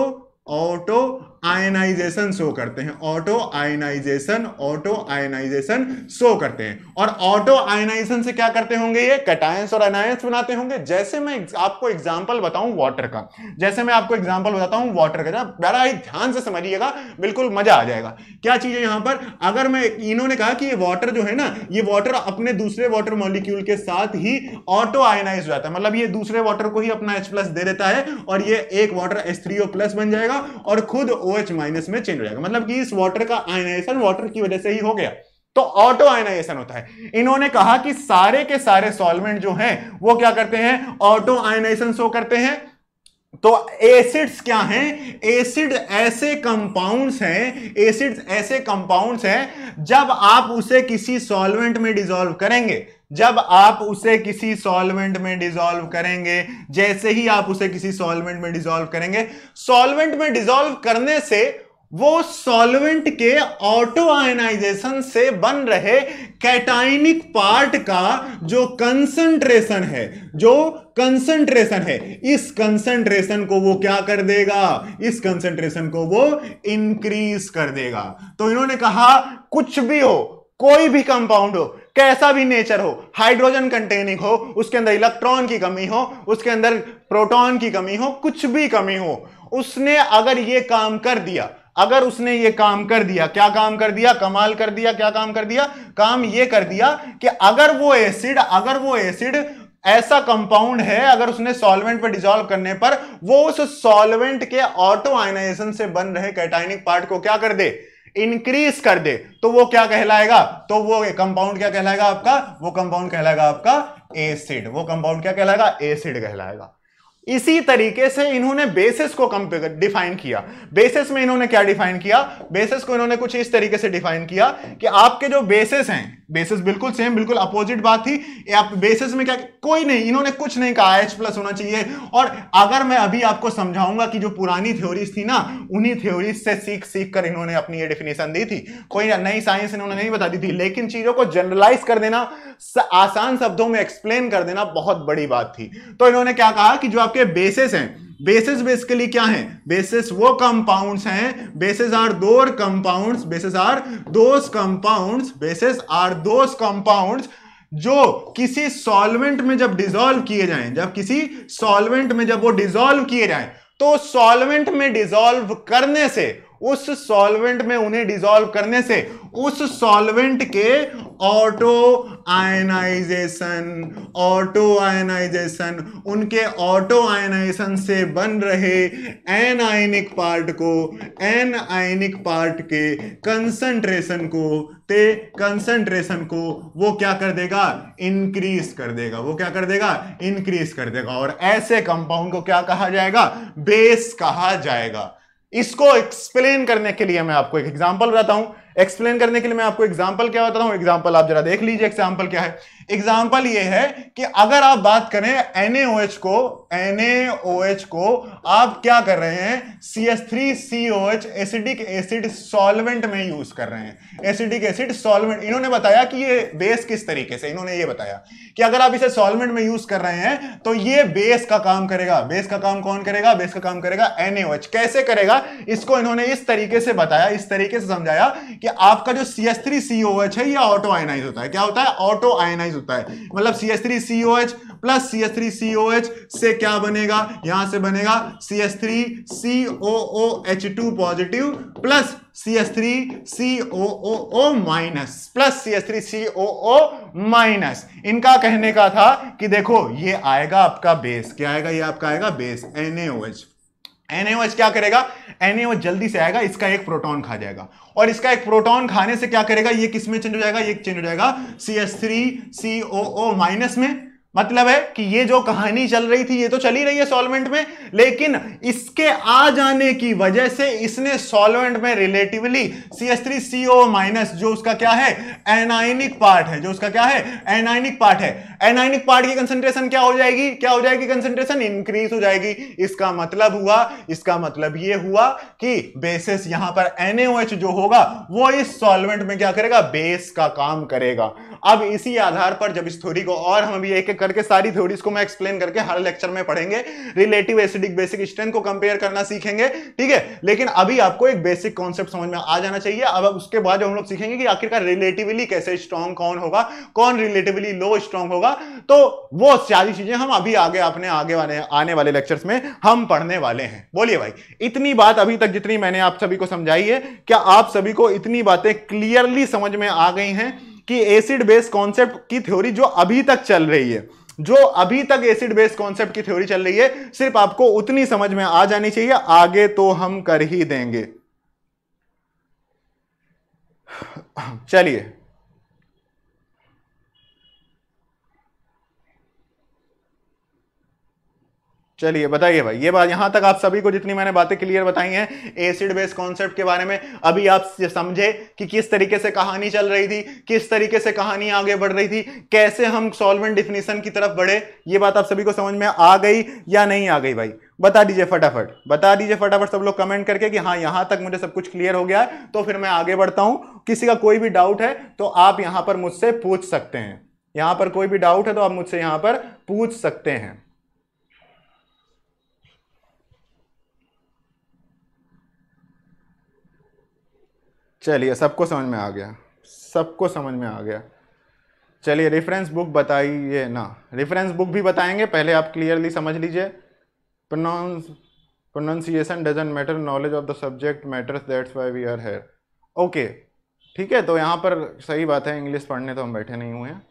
auto ionisation show करते हैं auto ionisation auto ionisation show करते हैं और ऑटो आयनाइजेशन से क्या करते होंगे ये कटायंस और अनायंस बनाते होंगे जैसे मैं आपको एग्जांपल बताऊं वाटर का जैसे मैं आपको एग्जांपल बताता हूं वाटर का बड़ा ही ध्यान से समझिएगा बिल्कुल मजा आ जाएगा क्या चीज है यहां पर अगर मैं इन्होंने कहा कि ये वाटर जो है ना ये वाटर अपने दूसरे वाटर मॉलिक्यूल के साथ ही ऑटो आयनाइज हो जाता है मतलब ये दूसरे वाटर को ही अपना एच प्लस दे देता है और ये एक वाटर एच प्लस बन जाएगा और खुद ओ OH माइनस में चेंज हो जाएगा मतलब कि इस वाटर का आयनाइजेशन वाटर की वजह से ही हो गया तो ऑटो आयनाइजेशन होता है इन्होंने कहा कि सारे के सारे सॉल्वेंट जो हैं वो क्या करते हैं ऑटो आयनाइजेशन शो करते हैं तो एसिड्स क्या हैं एसिड ऐसे कंपाउंड्स हैं एसिड्स ऐसे कंपाउंड्स हैं जब आप उसे किसी सॉल्वेंट में डिजोल्व करेंगे जब आप उसे किसी सॉल्वेंट में डिसॉल्व करेंगे जैसे ही आप उसे किसी सॉल्वेंट में डिसॉल्व करेंगे सॉल्वेंट में डिसॉल्व करने से वो सॉल्वेंट के ऑटो आयनाइजेशन से बन रहे कैटाइनिक पार्ट का जो कंसंट्रेशन है जो कंसंट्रेशन है इस कंसंट्रेशन को वो क्या कर देगा इस कंसंट्रेशन को वो इंक्रीज कर देगा तो इन्होंने कहा कुछ भी हो कोई भी कंपाउंड हो कैसा भी नेचर हो हाइड्रोजन कंटेनिंग हो उसके अंदर इलेक्ट्रॉन की कमी हो उसके अंदर प्रोटॉन की कमी हो कुछ भी कमी हो उसने अगर ये काम कर दिया अगर उसने ये काम कर दिया क्या काम कर दिया कमाल कर दिया क्या काम कर दिया काम ये कर दिया कि अगर वो एसिड अगर वो एसिड ऐसा कंपाउंड है अगर उसने सॉल्वेंट पर डिजोल्व करने पर वो उस सॉल्वेंट के ऑटो आयनाइजेशन से बन रहे कैटाइनिक पार्ट को क्या कर दे इंक्रीज कर दे तो वो क्या कहलाएगा तो वो कंपाउंड क्या कहलाएगा आपका वो कंपाउंड कहलाएगा आपका एसिड वो कंपाउंड क्या कहलाएगा एसिड कहलाएगा इसी तरीके से इन्होंने बेसिस को कम डिफाइन किया बेसिस में इन्होंने क्या डिफाइन किया बेसिस को इन्होंने कुछ इस तरीके से डिफाइन किया कि आपके जो बेसिस हैं बेसिस बिल्कुल सेम बिल्कुल अपोजिट बात थी आप बेसिस में क्या कोई नहीं इन्होंने कुछ नहीं कहा एच प्लस होना चाहिए और अगर मैं अभी आपको समझाऊंगा कि जो पुरानी थ्योरीज थी ना उन्हीं थ्योरीज से सीख सीख कर इन्होंने अपनी ये डिफिनेशन दी थी कोई नई साइंस इन्होंने नहीं बता दी थी लेकिन चीजों को जनरलाइज कर देना आसान शब्दों में एक्सप्लेन कर देना बहुत बड़ी बात थी तो इन्होंने क्या कहा कि जो आपके बेसिस हैं बेसिस बेसिकली क्या है बेसिस वो कंपाउंड्स हैं bases are those compounds bases are those compounds bases are those compounds जो किसी सॉल्वेंट में जब डिजोल्व किए जाएं जब किसी सॉल्वेंट में जब वो डिजोल्व किए जाएं तो सॉल्वेंट में डिजोल्व करने से उस सॉल्वेंट में उन्हें डिसॉल्व करने से उस सॉल्वेंट के ऑटो आयनाइजेशन ऑटो आयनाइजेशन उनके ऑटो आयनाइजेशन से बन रहे एन आयनिक पार्ट को एन आयनिक पार्ट के कंसंट्रेशन को ते कंसंट्रेशन को वो क्या कर देगा इंक्रीज कर देगा वो क्या कर देगा इंक्रीज कर देगा और ऐसे कंपाउंड को क्या कहा जाएगा बेस कहा जाएगा इसको एक्सप्लेन करने के लिए मैं आपको एक एग्जाम्पल बताता हूं एक्सप्लेन करने के लिए मैं आपको एग्जाम्पल क्या बताता हूं एग्जाम्पल आप जरा देख लीजिए एग्जाम्पल क्या है एग्जाम्पल ये है कि अगर आप बात करें एन को एन को आप क्या कर रहे हैं C S three H acidic acid solvent में यूज कर रहे हैं एसिडिक एसिड सॉल्वेंट इन्होंने बताया कि ये बेस किस तरीके से इन्होंने ये बताया कि अगर आप इसे सॉल्वेंट में यूज कर रहे हैं तो ये बेस का काम करेगा बेस का काम कौन करेगा बेस का काम करेगा एन कैसे करेगा इसको इन्होंने इस तरीके से बताया इस तरीके से समझाया कि आपका जो C C S three O H है यह ऑटो आयनाइज होता है क्या होता है ऑटो आयनाइज आयोनाइज होता है मतलब C S three C O H plus C S three C O H से क्या बनेगा यहां से बनेगा C S three C O O H two positive plus C S three C O O O minus plus C S three C O O minus इनका कहने का था कि देखो ये आएगा आपका बेस क्या आएगा ये आपका आएगा base N A O H N A O H क्या करेगा एनएओ जल्दी से आएगा इसका एक प्रोटॉन खा जाएगा और इसका एक प्रोटॉन खाने से क्या करेगा ये किस में चेंज हो जाएगा ये चेंज हो जाएगा C S three C O O minus में मतलब है कि ये जो कहानी चल रही थी ये तो चली रही है सॉल्वेंट में लेकिन इसके आ जाने की वजह से इसने सॉल्वेंट में relatively C S three C O minus जो उसका क्या है एनाइनिक पार्ट है जो उसका क्या है एनाइनिक पार्ट है एनाइनिक पार्ट की कंसेंट्रेशन क्या हो जाएगी क्या हो जाएगी कंसेंट्रेशन इंक्रीज हो जाएगी इसका मतलब हुआ इसका मतलब ये हुआ कि बेसिस यहां पर एनएच जो होगा वो इस सॉल्वेंट में क्या करेगा बेस का काम करेगा अब इसी आधार पर जब इस थ्योरी को और हम अभी एक एक करके सारी थ्योरीज को मैं एक्सप्लेन करके हर लेक्चर में पढ़ेंगे रिलेटिव एसिडिक बेसिक स्ट्रेंथ को कंपेयर करना सीखेंगे ठीक है लेकिन अभी आपको एक बेसिक कॉन्सेप्ट समझ में आ जाना चाहिए अब उसके बाद हम लोग सीखेंगे कि आखिरकार रिलेटिवली कैसे स्ट्रॉन्ग कौन होगा कौन रिलेटिवली लो स्ट्रॉन्ग होगा तो वो सारी चीजें हम अभी आगे अपने आगे वाले आने वाले लेक्चर में हम पढ़ने वाले हैं बोलिए भाई इतनी बात अभी तक जितनी मैंने आप सभी को समझाई है क्या आप सभी को इतनी बातें क्लियरली समझ में आ गई हैं कि एसिड बेस कॉन्सेप्ट की थ्योरी जो अभी तक चल रही है जो अभी तक एसिड बेस कॉन्सेप्ट की थ्योरी चल रही है सिर्फ आपको उतनी समझ में आ जानी चाहिए आगे तो हम कर ही देंगे चलिए चलिए बताइए भाई ये बात यहां तक आप सभी को जितनी मैंने बातें क्लियर बताई हैं एसिड बेस कॉन्सेप्ट के बारे में अभी आप समझे कि किस तरीके से कहानी चल रही थी किस तरीके से कहानी आगे बढ़ रही थी कैसे हम सॉल्वेंट डिफिनेशन की तरफ बढ़े ये बात आप सभी को समझ में आ गई या नहीं आ गई भाई बता दीजिए फटाफट बता दीजिए फटाफट सब लोग कमेंट करके कि हाँ यहाँ तक मुझे सब कुछ क्लियर हो गया है तो फिर मैं आगे बढ़ता हूँ किसी का कोई भी डाउट है तो आप यहाँ पर मुझसे पूछ सकते हैं यहाँ पर कोई भी डाउट है तो आप मुझसे यहाँ पर पूछ सकते हैं चलिए सबको समझ में आ गया सबको समझ में आ गया चलिए रेफरेंस बुक बताइए ना रेफरेंस बुक भी बताएंगे पहले आप क्लियरली समझ लीजिए pronounce pronunciation doesn't matter knowledge of the subject matters that's why we are here okay ठीक है तो यहाँ पर सही बात है इंग्लिश पढ़ने तो हम बैठे नहीं हुए हैं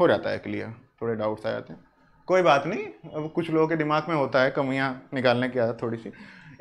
हो जाता है क्लियर थोड़े डाउट्स आ जाते हैं कोई बात नहीं अब कुछ लोगों के दिमाग में होता है कमियाँ निकालने की आदत थोड़ी सी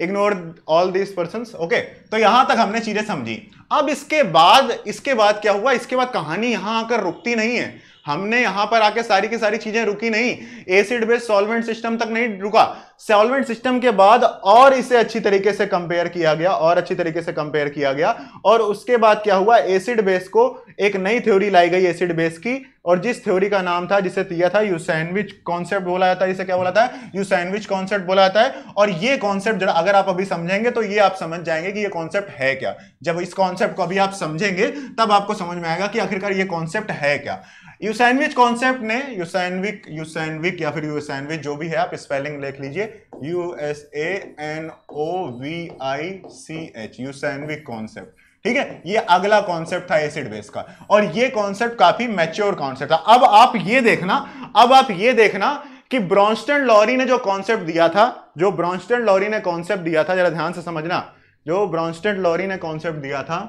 ignore all this person okay तो यहां तक हमने चीजें समझी अब इसके बाद इसके बाद क्या हुआ इसके बाद कहानी यहां आकर रुकती नहीं है हमने यहां पर आके सारी की सारी चीजें रुकी नहीं एसिड बेस सॉल्वेंट सिस्टम तक नहीं रुका सॉल्वेंट सिस्टम के बाद और इसे अच्छी तरीके से कंपेयर किया गया और अच्छी तरीके से कंपेयर किया गया और उसके बाद क्या हुआ एसिड बेस को एक नई थ्योरी लाई गई एसिड बेस की और जिस थ्योरी का नाम था जिसे दिया था यू सैंडविच कॉन्सेप्ट बोला जाता है इसे क्या बोला था यू सैंडविच कॉन्सेप्ट बोला जाता है और ये कॉन्सेप्ट जरा अगर आप अभी समझेंगे तो ये आप समझ जाएंगे कि ये कॉन्सेप्ट है क्या जब इस कॉन्सेप्ट को अभी आप समझेंगे तब आपको समझ में आएगा कि आखिरकार ये कॉन्सेप्ट है क्या यूसैंडविच कॉन्सेप्ट ने यूसैनविक यूसैनविक या फिर यूसैंडविच जो भी है आप स्पेलिंग लिख लीजिए U S A N O V I C H Usanovich concept ठीक है ये अगला कॉन्सेप्ट था एसिड बेस का और ये कॉन्सेप्ट काफी मैच्योर कॉन्सेप्ट था अब आप ये देखना अब आप ये देखना कि ब्रॉन्स्टन लॉरी ने जो कॉन्सेप्ट दिया था जो ब्रॉन्स्टन लॉरी ने कॉन्सेप्ट दिया था जरा ध्यान से समझना जो ब्रॉन्स्टन लॉरी ने कॉन्सेप्ट दिया था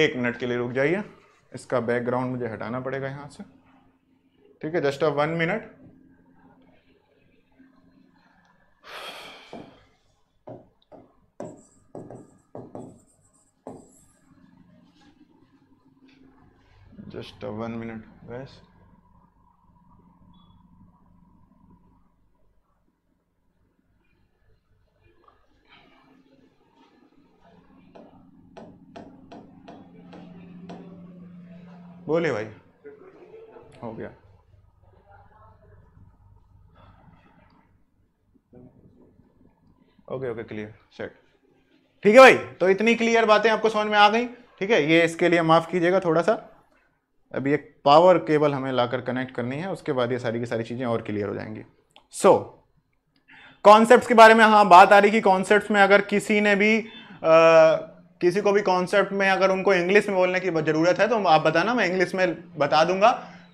एक मिनट के लिए रुक जाइए इसका बैकग्राउंड मुझे हटाना पड़ेगा यहाँ से ठीक है just a one minute just a one minute वैसे बोले भाई हो गया ओके ओके क्लियर सेट ठीक है भाई तो इतनी क्लियर बातें आपको समझ में आ गई ठीक है ये इसके लिए माफ़ कीजिएगा थोड़ा सा अभी एक पावर केबल हमें लाकर कनेक्ट करनी है उसके बाद ये सारी की सारी चीज़ें और क्लियर हो जाएंगी सो so, कॉन्सेप्ट्स के बारे में हाँ बात आ रही कि कॉन्सेप्ट्स में अगर किसी ने भी आ, किसी को भी कॉन्सेप्ट में अगर उनको इंग्लिश में बोलने की ज़रूरत है तो आप बताना मैं इंग्लिश में बता दूंगा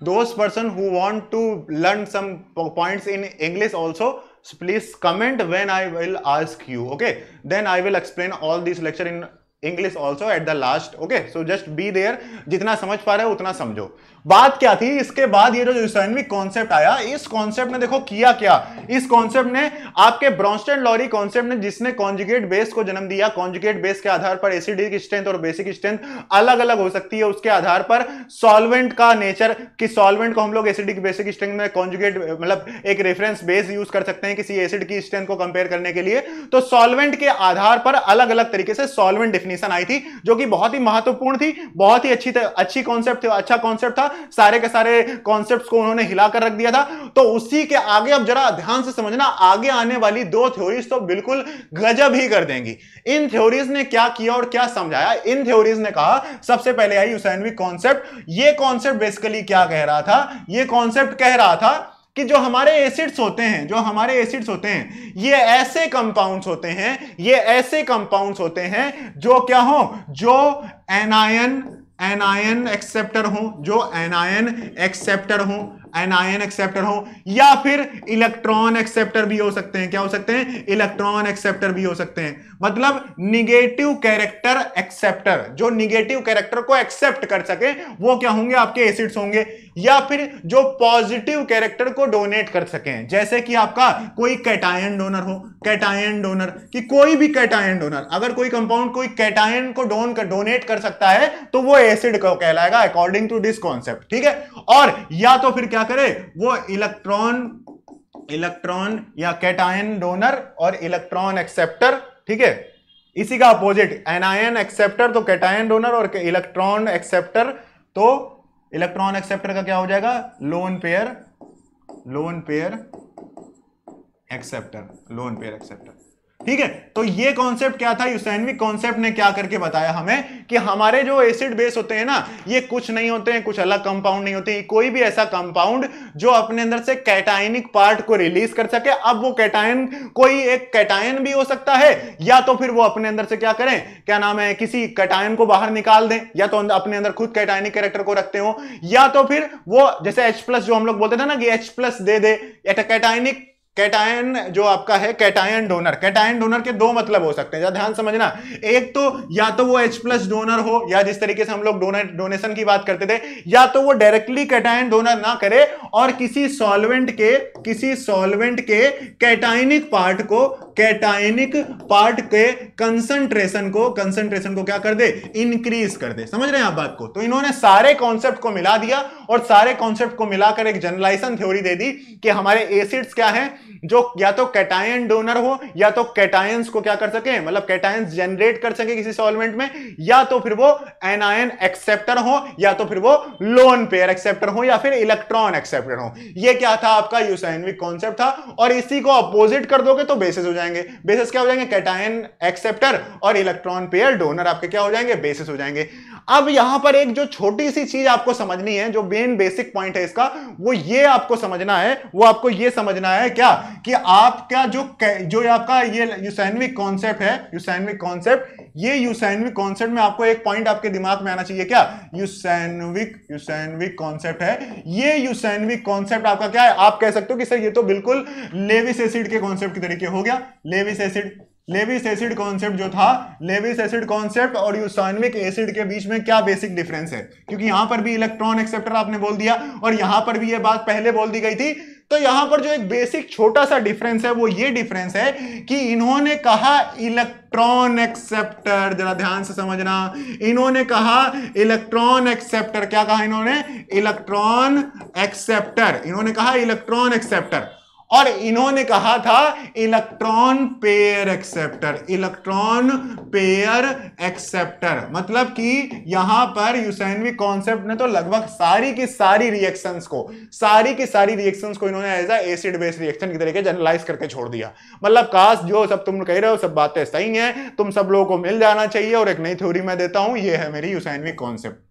those person who want to learn some point in English also please comment when I will ask you okay then I will explain all this lecture in English also at the last okay so just be there जितना समझ पा रहे हो उतना समझो बात क्या थी इसके बाद ये जो यूसैनवी कॉन्सेप्ट आया इस कॉन्सेप्ट ने देखो किया क्या इस कॉन्सेप्ट ने आपके ब्रॉन्स्टेड लॉरी कॉन्सेप्ट ने जिसने कॉन्जुगेट बेस को जन्म दिया कॉन्जुगेट बेस के आधार पर एसिडी स्ट्रेंथ और बेसिक स्ट्रेंथ अलग अलग हो सकती है उसके आधार पर सॉल्वेंट का नेचर कि सॉल्वेंट को हम लोग एसिडिक बेसिक स्ट्रेंथ में कॉन्जुगेट मतलब एक रेफरेंस बेस यूज कर सकते हैं किसी एसिड की स्ट्रेंथ को कंपेयर करने के लिए तो सॉल्वेंट के आधार पर अलग अलग तरीके से सॉल्वेंट डिफिनेशन आई थी जो कि बहुत ही महत्वपूर्ण थी बहुत ही अच्छी अच्छी कॉन्सेप्ट अच्छा कॉन्सेप्ट था सारे के सारे कॉन्सेप्ट को उन्होंने हिलाकर रख दिया था तो उसी के आगे अब जरा ध्यान से समझना आगे आने वाली दो थ्योरीज तो बिल्कुल गजब ही कर देंगी इन थ्योरीज ने क्या किया और क्या समझाया इन थ्योरीज ने कहा सबसे पहले आई यूसैनवी कॉन्सेप्ट ये कॉन्सेप्ट बेसिकली क्या कह रहा था ये कॉन्सेप्ट कह रहा था कि जो हमारे एसिड्स होते हैं जो हमारे एसिड्स होते हैं ये ऐसे कंपाउंड्स होते हैं ये ऐसे कंपाउंड्स होते हैं जो क्या हो जो एनायन एनायन एक्सेप्टर हो जो एनायन एक्सेप्टर हो एन आयन एक्सेप्टर हो या फिर इलेक्ट्रॉन एक्सेप्टर भी हो सकते हैं क्या हो सकते हैं इलेक्ट्रॉन एक्सेप्टर भी हो सकते हैं मतलब निगेटिव कैरेक्टर एक्सेप्टर जो निगेटिव कैरेक्टर को एक्सेप्ट कर सके वो क्या होंगे आपके एसिड्स होंगे या फिर जो पॉजिटिव कैरेक्टर को डोनेट कर सके जैसे कि आपका कोई कैटायन डोनर हो कैटायन डोनर कि कोई भी कैटायन डोनर अगर कोई कंपाउंड कोई कैटायन को डोन कर डोनेट कर सकता है तो वो एसिड को कहलाएगा अकॉर्डिंग टू दिस कॉन्सेप्ट ठीक है और या तो फिर क्या क्या करे वो इलेक्ट्रॉन इलेक्ट्रॉन या कैटायन डोनर और इलेक्ट्रॉन एक्सेप्टर ठीक है इसी का अपोजिट एनायन एक्सेप्टर तो कैटायन डोनर और इलेक्ट्रॉन एक्सेप्टर तो इलेक्ट्रॉन एक्सेप्टर का क्या हो जाएगा lone pair lone pair acceptor lone pair acceptor ठीक है तो ये कॉन्सेप्ट क्या था यूसैनविक कॉन्सेप्ट ने क्या करके बताया हमें कि हमारे जो एसिड बेस होते हैं ना ये कुछ नहीं होते हैं कुछ अलग कंपाउंड नहीं होते कोई भी ऐसा कंपाउंड जो अपने अंदर से कैटाइनिक पार्ट को रिलीज कर सके अब वो कैटाइन कोई एक कैटाइन भी हो सकता है या तो फिर वो अपने अंदर से क्या करें क्या नाम है किसी कैटाइन को बाहर निकाल दें या तो अपने अंदर खुद कैटाइनिक कैरेक्टर को रखते हो या तो फिर वो जैसे एच प्लस जो हम लोग बोलते थे ना कि एच प्लस दे दे कैटाइनिक कैटायन जो आपका है कैटायन डोनर कैटायन डोनर के दो मतलब हो सकते हैं ध्यान समझना एक तो या तो वो H प्लस डोनर हो या जिस तरीके से हम लोग डोनेशन की बात करते थे या तो वो डायरेक्टली कैटायन डोनर ना करे और किसी सॉल्वेंट के किसी सॉल्वेंट के कैटाइनिक पार्ट को कैटाइनिक पार्ट के कंसंट्रेशन को कंसंट्रेशन को क्या कर दे इंक्रीज कर दे समझ रहे हैं आप बात को तो इन्होंने सारे कॉन्सेप्ट को मिला दिया और सारे कॉन्सेप्ट को मिलाकर एक जनरलाइजेशन थ्योरी दे दी कि हमारे एसिड्स क्या है जो या तो कैटायन डोनर हो या तो कैटायंस को क्या कर सके मतलब कैटायंस जनरेट कर सके किसी सॉल्वेंट में या तो फिर वो एनायन एक्सेप्टर हो या तो फिर वो लोन पेयर एक्सेप्टर हो या फिर इलेक्ट्रॉन एक्सेप्टर हो ये क्या था आपका यूसाइनविक कॉन्सेप्ट था और इसी को अपोजिट कर दोगे तो बेसिस हो जाएंगे जाएंगे बेसिस क्या हो जाएंगे कैटाइन एक्सेप्टर और इलेक्ट्रॉन पेयर डोनर आपके क्या हो जाएंगे बेसिस हो जाएंगे अब यहां पर एक जो छोटी सी चीज आपको समझनी है जो मेन बेसिक पॉइंट है इसका वो ये आपको समझना है वो आपको ये समझना है क्या कि आपका जो जो आपका ये यूसैनविक कॉन्सेप्ट है यूसैनविक कॉन्सेप्ट ये यूसैनविक कॉन्सेप्ट में आपको एक पॉइंट आपके दिमाग में आना चाहिए क्या यूसैनविक यूसैनविक कॉन्सेप्ट है ये यूसैनविक कॉन्सेप्ट आपका क्या है आप कह सकते हो कि सर ये तो बिल्कुल लेविस एसिड के कॉन्सेप्ट के तरीके हो गया Lewis acid Lewis acid concept जो था लेविस एसिड कॉन्सेप्ट और यूसैनविक एसिड के बीच में क्या बेसिक डिफरेंस है क्योंकि यहां पर भी इलेक्ट्रॉन एक्सेप्टर आपने बोल दिया और यहां पर भी यह बात पहले बोल दी गई थी तो यहां पर जो एक बेसिक छोटा सा डिफरेंस है वो ये डिफरेंस है कि इन्होंने कहा इलेक्ट्रॉन एक्सेप्टर जरा ध्यान से समझना इन्होंने कहा इलेक्ट्रॉन एक्सेप्टर क्या कहा इन्होंने इलेक्ट्रॉन एक्सेप्टर इन्होंने कहा इलेक्ट्रॉन एक्सेप्टर और इन्होंने कहा था electron pair acceptor electron pair acceptor मतलब कि यहां पर यूसैनवी कॉन्सेप्ट ने तो लगभग सारी की सारी रिएक्शंस को सारी की सारी रिएक्शंस को इन्होंने एज एसिड बेस रिएक्शन की तरीके जनरलाइज करके छोड़ दिया मतलब काश जो सब तुम कह रहे हो सब बातें सही हैं तुम सब लोगों को मिल जाना चाहिए और एक नई थ्योरी मैं देता हूं यह है मेरी यूसैनवी कॉन्सेप्ट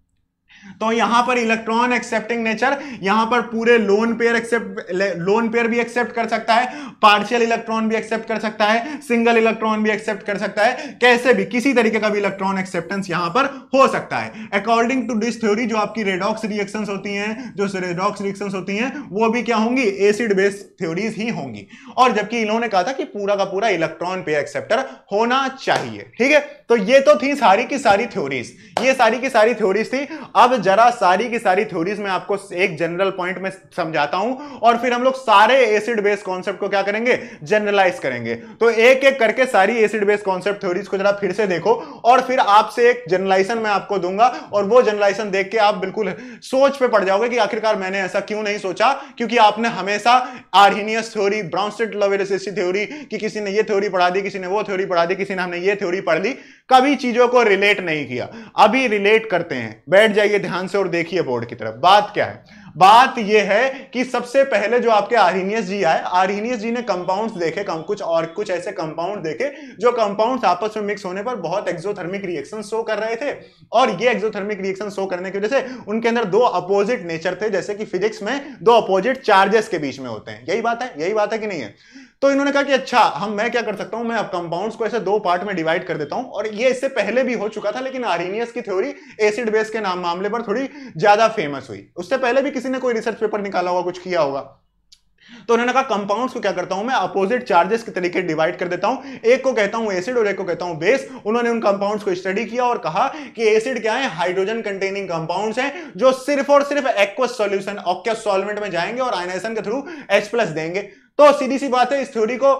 तो यहां पर इलेक्ट्रॉन एक्सेप्टिंग नेचर यहां पर पूरे lone pair accept lone pair भी एक्सेप्ट कर सकता है पार्शियल इलेक्ट्रॉन भी एक्सेप्ट कर सकता है सिंगल इलेक्ट्रॉन भी एक्सेप्ट कर सकता है कैसे भी किसी तरीके का भी इलेक्ट्रॉन एक्सेप्टेंस यहां पर हो सकता है अकॉर्डिंग टू दिस थ्योरी जो आपकी रेडॉक्स रिएक्शन होती है जो रेडॉक्स रिएक्शन होती है वो भी क्या होंगी एसिड बेस थ्योरीज ही होंगी और जबकि इन्होंने कहा था कि पूरा का पूरा इलेक्ट्रॉन पेयर एक्सेप्टर होना चाहिए ठीक है तो ये तो थी सारी की सारी थ्योरीज ये सारी की सारी थ्योरीज थी अब अब जरा सारी की सारी थ्योरीज में आपको एक जनरल पॉइंट में समझाता हूं और फिर हम लोग सारे एसिड बेस कॉन्सेप्ट को क्या करेंगे जनरलाइज करेंगे तो एक एक करके सारी एसिड बेस कॉन्सेप्ट थ्योरीज को जरा फिर से देखो और फिर आपसे एक जनरलाइजन मैं आपको दूंगा और वो जनरलाइजन देख के आप बिल्कुल सोच पे पड़ जाओगे कि आखिरकार मैंने ऐसा क्यों नहीं सोचा क्योंकि आपने हमेशा Arrhenius theory Bronsted Lowry's theory कि किसी ने ये थ्योरी पढ़ा दी किसी ने वो थ्योरी पढ़ा दी किसी ने हमने ये थ्योरी पढ़ ली कभी चीजों को रिलेट नहीं किया अभी रिलेट करते हैं बैठ जाइए ध्यान से और देखिए बोर्ड की तरफ बात क्या है बात यह है कि सबसे पहले जो आपके आरिनियस जी आए आरिनियस जी ने कंपाउंड्स देखे कुछ और कुछ ऐसे कंपाउंड देखे जो कंपाउंड्स आपस में मिक्स होने पर बहुत एक्सोथर्मिक रिएक्शन शो कर रहे थे और ये एक्सोथर्मिक रिएक्शन शो करने की वजह से उनके अंदर दो अपोजिट नेचर थे जैसे कि फिजिक्स में दो अपोजिट चार्जेस के बीच में होते हैं यही बात है यही बात है कि नहीं है तो इन्होंने कहा कि अच्छा हम मैं क्या कर सकता हूं मैं अब कंपाउंड्स को ऐसे दो पार्ट में डिवाइड कर देता हूं और ये इससे पहले भी हो चुका था लेकिन आरिनियस की थ्योरी एसिड बेस के नाम मामले पर थोड़ी ज्यादा फेमस हुई उससे पहले भी किसी ने कोई रिसर्च पेपर निकाला होगा कुछ किया होगा तो उन्होंने कहा कंपाउंड्स को क्या करता हूं मैं अपोजिट चार्जेस के तरीके डिवाइड कर देता हूं एक को कहता हूं एसिड और एक को कहता हूं बेस उन्होंने उन कंपाउंड्स को स्टडी किया और कहा कि एसिड क्या है हाइड्रोजन कंटेनिंग कंपाउंड्स हैं जो सिर्फ और सिर्फ एक्वस सॉल्यूशन ऑक्वस सॉल्वेंट में जाएंगे और आयनाइजेशन के थ्रू एच प्लस देंगे तो सीधी सी बात है इस थ्योरी को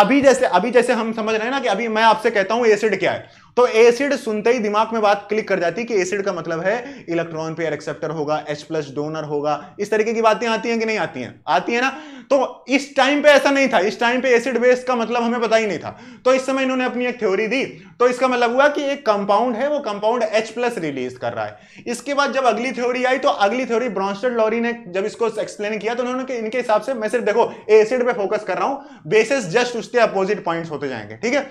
अभी जैसे अभी जैसे हम समझ रहे हैं ना कि अभी मैं आपसे कहता हूं एसिड क्या है तो एसिड सुनते ही दिमाग में बात क्लिक कर जाती है कि एसिड का मतलब है इलेक्ट्रॉन पेयर एक्सेप्टर होगा एच प्लस डोनर होगा इस तरीके की बातें आती हैं कि नहीं आती हैं आती है ना तो इस टाइम पे ऐसा नहीं था इस टाइम पे एसिड बेस का मतलब हमें पता ही नहीं था तो इस समय इन्होंने अपनी एक थ्योरी दी तो इसका मतलब हुआ कि एक कंपाउंड है वो कंपाउंड एच प्लस रिलीज कर रहा है इसके बाद जब अगली थ्योरी आई तो अगली थ्योरी ब्रॉन्स्टर्ड लॉरी ने जब इसको एक्सप्लेन किया तो उन्होंने इनके हिसाब से मैं सिर्फ देखो एसिड पे फोकस कर रहा हूं बेसिस जस्ट उसके अपोजिट पॉइंट होते जाएंगे ठीक है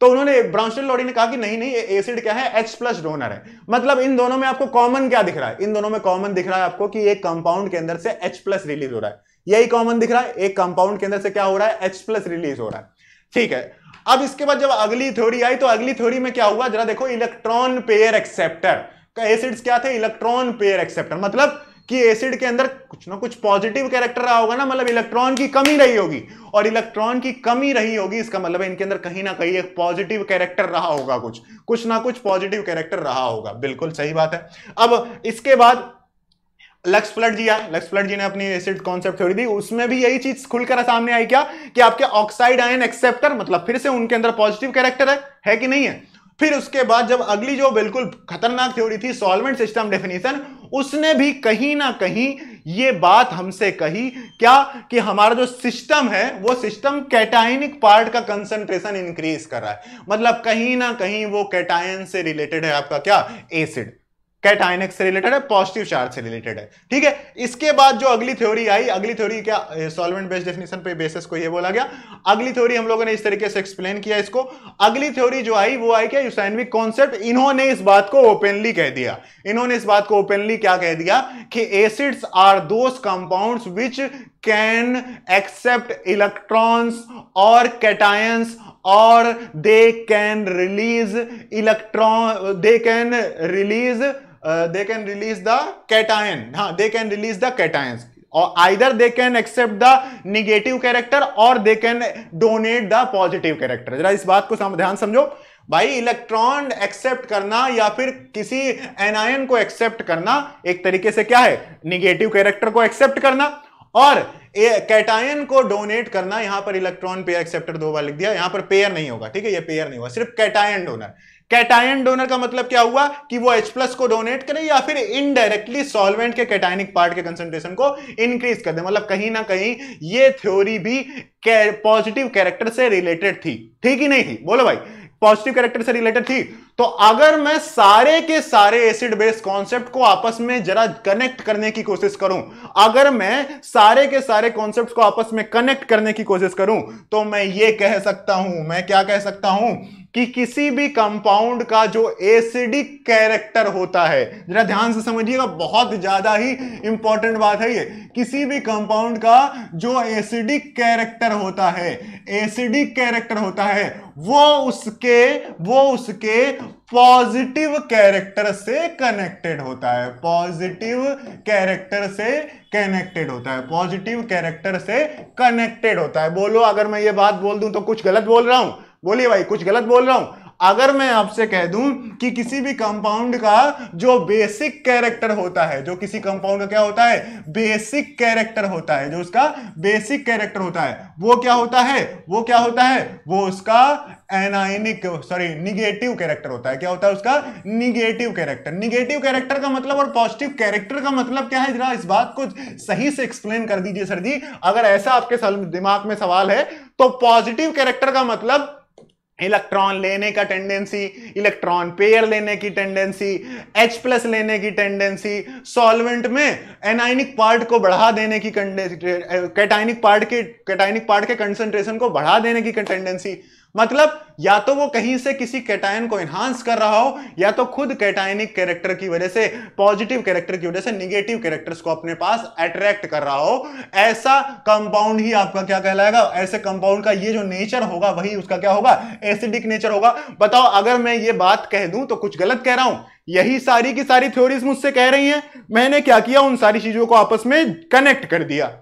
तो उन्होंने ब्राउनस्टन लोडी ने कहा कि नहीं नहीं एसिड क्या है एच प्लस डोनर है मतलब इन दोनों में आपको कॉमन क्या दिख रहा है इन दोनों में कॉमन दिख रहा है आपको कि एक कंपाउंड के अंदर से एच प्लस रिलीज हो रहा है यही कॉमन दिख रहा है एक कंपाउंड के अंदर से क्या हो रहा है एच प्लस रिलीज हो रहा है ठीक है अब इसके बाद जब अगली थ्योरी आई तो अगली थ्योरी में क्या हुआ जरा देखो इलेक्ट्रॉन पेयर एक्सेप्टर एसिड्स क्या थे इलेक्ट्रॉन पेयर एक्सेप्टर मतलब कि एसिड के अंदर कुछ ना कुछ पॉजिटिव कैरेक्टर रहा होगा ना मतलब इलेक्ट्रॉन की कमी रही होगी और इलेक्ट्रॉन की कमी रही होगी इसका मतलब इनके अंदर कहीं ना कहीं एक पॉजिटिव कैरेक्टर रहा होगा कुछ कुछ ना कुछ पॉजिटिव कैरेक्टर रहा होगा बिल्कुल सही बात है अब इसके बाद लक्स फ्लड जी आए लक्स फ्लड जी ने अपनी एसिड कॉन्सेप्ट थ्योरी दी उसमें भी यही चीज खुलकर सामने आई क्या कि आपके ऑक्साइड आयन एक्सेप्टर मतलब फिर से उनके अंदर पॉजिटिव कैरेक्टर है है कि नहीं है फिर उसके बाद जब अगली जो बिल्कुल खतरनाक थ्योरी थी सॉल्वेंट सिस्टम डेफिनेशन उसने भी कहीं ना कहीं ये बात हमसे कही क्या कि हमारा जो सिस्टम है वो सिस्टम कैटाइनिक पार्ट का कंसंट्रेशन इंक्रीज कर रहा है मतलब कहीं ना कहीं वो कैटाइन से रिलेटेड है आपका क्या एसिड कैट आयनक से रिलेटेड है पॉजिटिव चार्ज से रिलेटेड है ठीक है इसके बाद जो अगली थ्योरी आई अगली थ्योरी क्या सॉल्वेंट बेस्ड डेफिनेशन पे बेसिस को ये बोला गया अगली थ्योरी हम लोगों ने इस तरीके से एक्सप्लेन किया इसको अगली थ्योरी जो आई वो आई क्या यूसैनविक कॉन्सेप्ट इन्होंने इस बात को ओपनली कह दिया इन्होंने इस बात को ओपनली क्या कह दिया कि acids are those compounds which can accept electrons और कैटायंस और they can release electron they can release they can release the cation हाँ they can release the cations और either they can accept the negative character और they can donate the positive character जरा इस बात को ध्यान समझो भाई इलेक्ट्रॉन एक्सेप्ट करना या फिर किसी एनायन को एक्सेप्ट करना एक तरीके से क्या है निगेटिव कैरेक्टर को एक्सेप्ट करना और कैटायन को डोनेट करना यहां पर इलेक्ट्रॉन पेयर एक्सेप्टर दो बार लिख दिया यहां पर पेयर नहीं होगा ठीक है ये पेयर नहीं होगा सिर्फ कैटायन डोनर कैटायन डोनर का मतलब क्या हुआ कि वो H प्लस को डोनेट करे या फिर इनडायरेक्टली सॉल्वेंट के कैटायनिक पार्ट के कंसंट्रेशन को इंक्रीज कर दे मतलब कहीं ना कहीं ये थ्योरी भी पॉजिटिव कैरेक्टर से रिलेटेड थी ठीक ही नहीं थी बोलो भाई पॉजिटिव कैरेक्टर से रिलेटेड थी तो अगर मैं सारे के सारे एसिड बेस कॉन्सेप्ट को आपस में जरा कनेक्ट करने की कोशिश करूं अगर मैं सारे के सारे कॉन्सेप्ट को आपस में कनेक्ट करने की कोशिश करूं तो मैं ये कह सकता हूं मैं क्या कह सकता हूं कि किसी भी कंपाउंड का जो एसिडिक कैरेक्टर होता है जरा ध्यान से समझिएगा बहुत ज्यादा ही इंपॉर्टेंट बात है ये किसी भी कंपाउंड का जो एसिडिक कैरेक्टर होता है एसिडिक कैरेक्टर होता है वो उसके वो उसके पॉजिटिव कैरेक्टर से कनेक्टेड होता है पॉजिटिव कैरेक्टर से कनेक्टेड होता है पॉजिटिव कैरेक्टर से कनेक्टेड होता है बोलो अगर मैं ये बात बोल दूं तो कुछ गलत बोल रहा हूं बोलिए भाई कुछ गलत बोल रहा हूं अगर मैं आपसे कह दूं कि किसी भी कंपाउंड का जो बेसिक कैरेक्टर होता है जो किसी कंपाउंड का क्या होता है बेसिक कैरेक्टर होता है जो उसका बेसिक कैरेक्टर होता है वो क्या होता है वो क्या होता है वो उसका एनाइनिक सॉरी निगेटिव कैरेक्टर होता है क्या होता है उसका निगेटिव कैरेक्टर निगेटिव कैरेक्टर का मतलब और पॉजिटिव कैरेक्टर का मतलब क्या है जरा इस बात को सही से एक्सप्लेन कर दीजिए सर जी अगर ऐसा आपके दिमाग में सवाल है तो पॉजिटिव कैरेक्टर का मतलब इलेक्ट्रॉन लेने का टेंडेंसी इलेक्ट्रॉन पेयर लेने की टेंडेंसी एच प्लस लेने की टेंडेंसी सॉल्वेंट में एनाइनिक पार्ट को बढ़ा देने की कैटाइनिक पार्ट के कैटाइनिक पार्ट के कंसंट्रेशन को बढ़ा देने की टेंडेंसी मतलब या तो वो कहीं से किसी कैटायन को एनहांस कर रहा हो या तो खुद कैटायनिक कैरेक्टर की वजह से पॉजिटिव कैरेक्टर की वजह से निगेटिव कैरेक्टर्स को अपने पास अट्रैक्ट कर रहा हो ऐसा कंपाउंड ही आपका क्या कहलाएगा ऐसे कंपाउंड का ये जो नेचर होगा वही उसका क्या होगा एसिडिक नेचर होगा बताओ अगर मैं ये बात कह दूं तो कुछ गलत कह रहा हूं यही सारी की सारी थ्योरीज मुझसे कह रही है मैंने क्या किया उन सारी चीजों को आपस में कनेक्ट कर दिया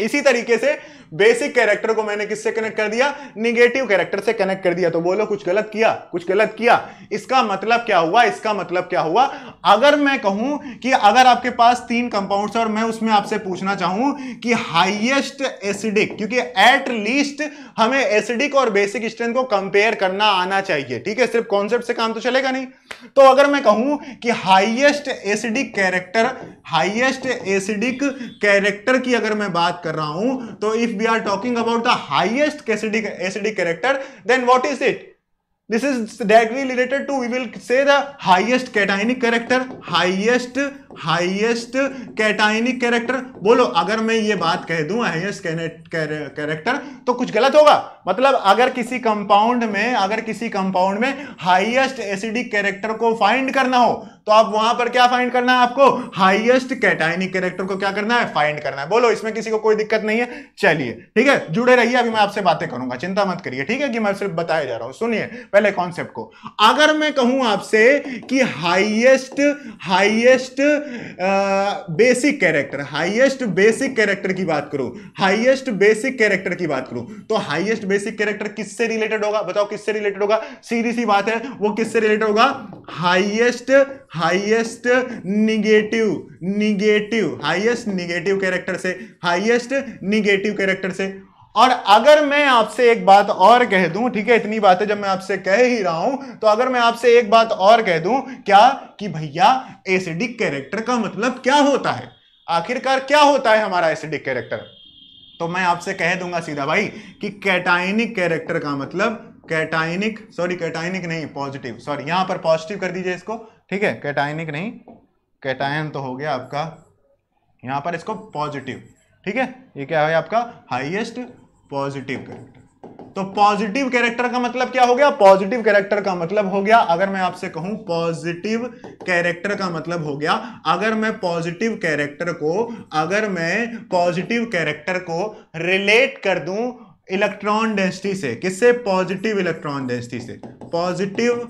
इसी तरीके से बेसिक कैरेक्टर को मैंने किससे कनेक्ट कर दिया निगेटिव कैरेक्टर से कनेक्ट कर दिया तो बोलो कुछ गलत किया कुछ गलत किया इसका मतलब क्या हुआ इसका मतलब क्या हुआ अगर मैं कहूं कि अगर आपके पास तीन कंपाउंड्स और मैं उसमें आपसे पूछना चाहूं कि हाइएस्ट एसिडिक क्योंकि एट लीस्ट हमें एसिडिक और बेसिक स्ट्रेंथ को कंपेयर करना आना चाहिए ठीक है सिर्फ कॉन्सेप्ट से काम तो चलेगा नहीं तो अगर मैं कहूं कि highest acidic character highest acidic character की अगर मैं बात कर रहा हूं तो if we are talking about the highest acidic acidic character then what is it this is directly related to we will say the highest cationic character highest highest cationic character बोलो अगर मैं ये बात कह दूं highest character तो कुछ गलत होगा मतलब अगर किसी कंपाउंड में अगर किसी कंपाउंड में highest acidic character को फाइंड करना हो तो आप वहां पर क्या फाइंड करना है आपको हाइएस्ट कैटाइनिक कैरेक्टर को क्या करना है फाइंड करना है बोलो इसमें किसी को कोई दिक्कत नहीं है चलिए ठीक है जुड़े रहिए अभी मैं आपसे बातें करूंगा चिंता मत करिए ठीक है कि मैं सिर्फ बताया जा रहा हूं सुनिए पहले कॉन्सेप्ट को अगर मैं कहूं आपसे कि highest highest basic character highest basic character की बात करूं हाइएस्ट बेसिक कैरेक्टर की बात करूं तो हाइएस्ट बेसिक कैरेक्टर किससे रिलेटेड होगा बताओ किससे रिलेटेड होगा सीधी सी बात है वो किससे रिलेटेड होगा highest highest negative negative highest negative character से हाइएस्ट निगेटिव कैरेक्टर से और अगर मैं आपसे एक बात और कह दूं ठीक है इतनी बातें जब मैं आपसे कह ही रहा हूं तो अगर मैं आपसे एक बात और कह दूं क्या कि भैया एसिडिक कैरेक्टर का मतलब क्या होता है आखिरकार क्या होता है हमारा एसिडिक कैरेक्टर तो मैं आपसे कह दूंगा सीधा भाई कि कैटाइनिक कैरेक्टर का मतलब कैटाइनिक सॉरी कैटाइनिक नहीं पॉजिटिव सॉरी यहां पर पॉजिटिव कर दीजिए इसको ठीक है कैटाइनिक नहीं कैटायन तो हो गया आपका यहां पर इसको पॉजिटिव ठीक है ये क्या है आपका हाईएस्ट पॉजिटिव कैरेक्टर तो पॉजिटिव कैरेक्टर का मतलब क्या हो गया पॉजिटिव कैरेक्टर का मतलब हो गया अगर मैं आपसे कहूं पॉजिटिव कैरेक्टर का मतलब हो गया अगर मैं पॉजिटिव कैरेक्टर को अगर मैं पॉजिटिव कैरेक्टर को रिलेट कर दूं इलेक्ट्रॉन डेंसिटी से किससे पॉजिटिव इलेक्ट्रॉन डेंसिटी से पॉजिटिव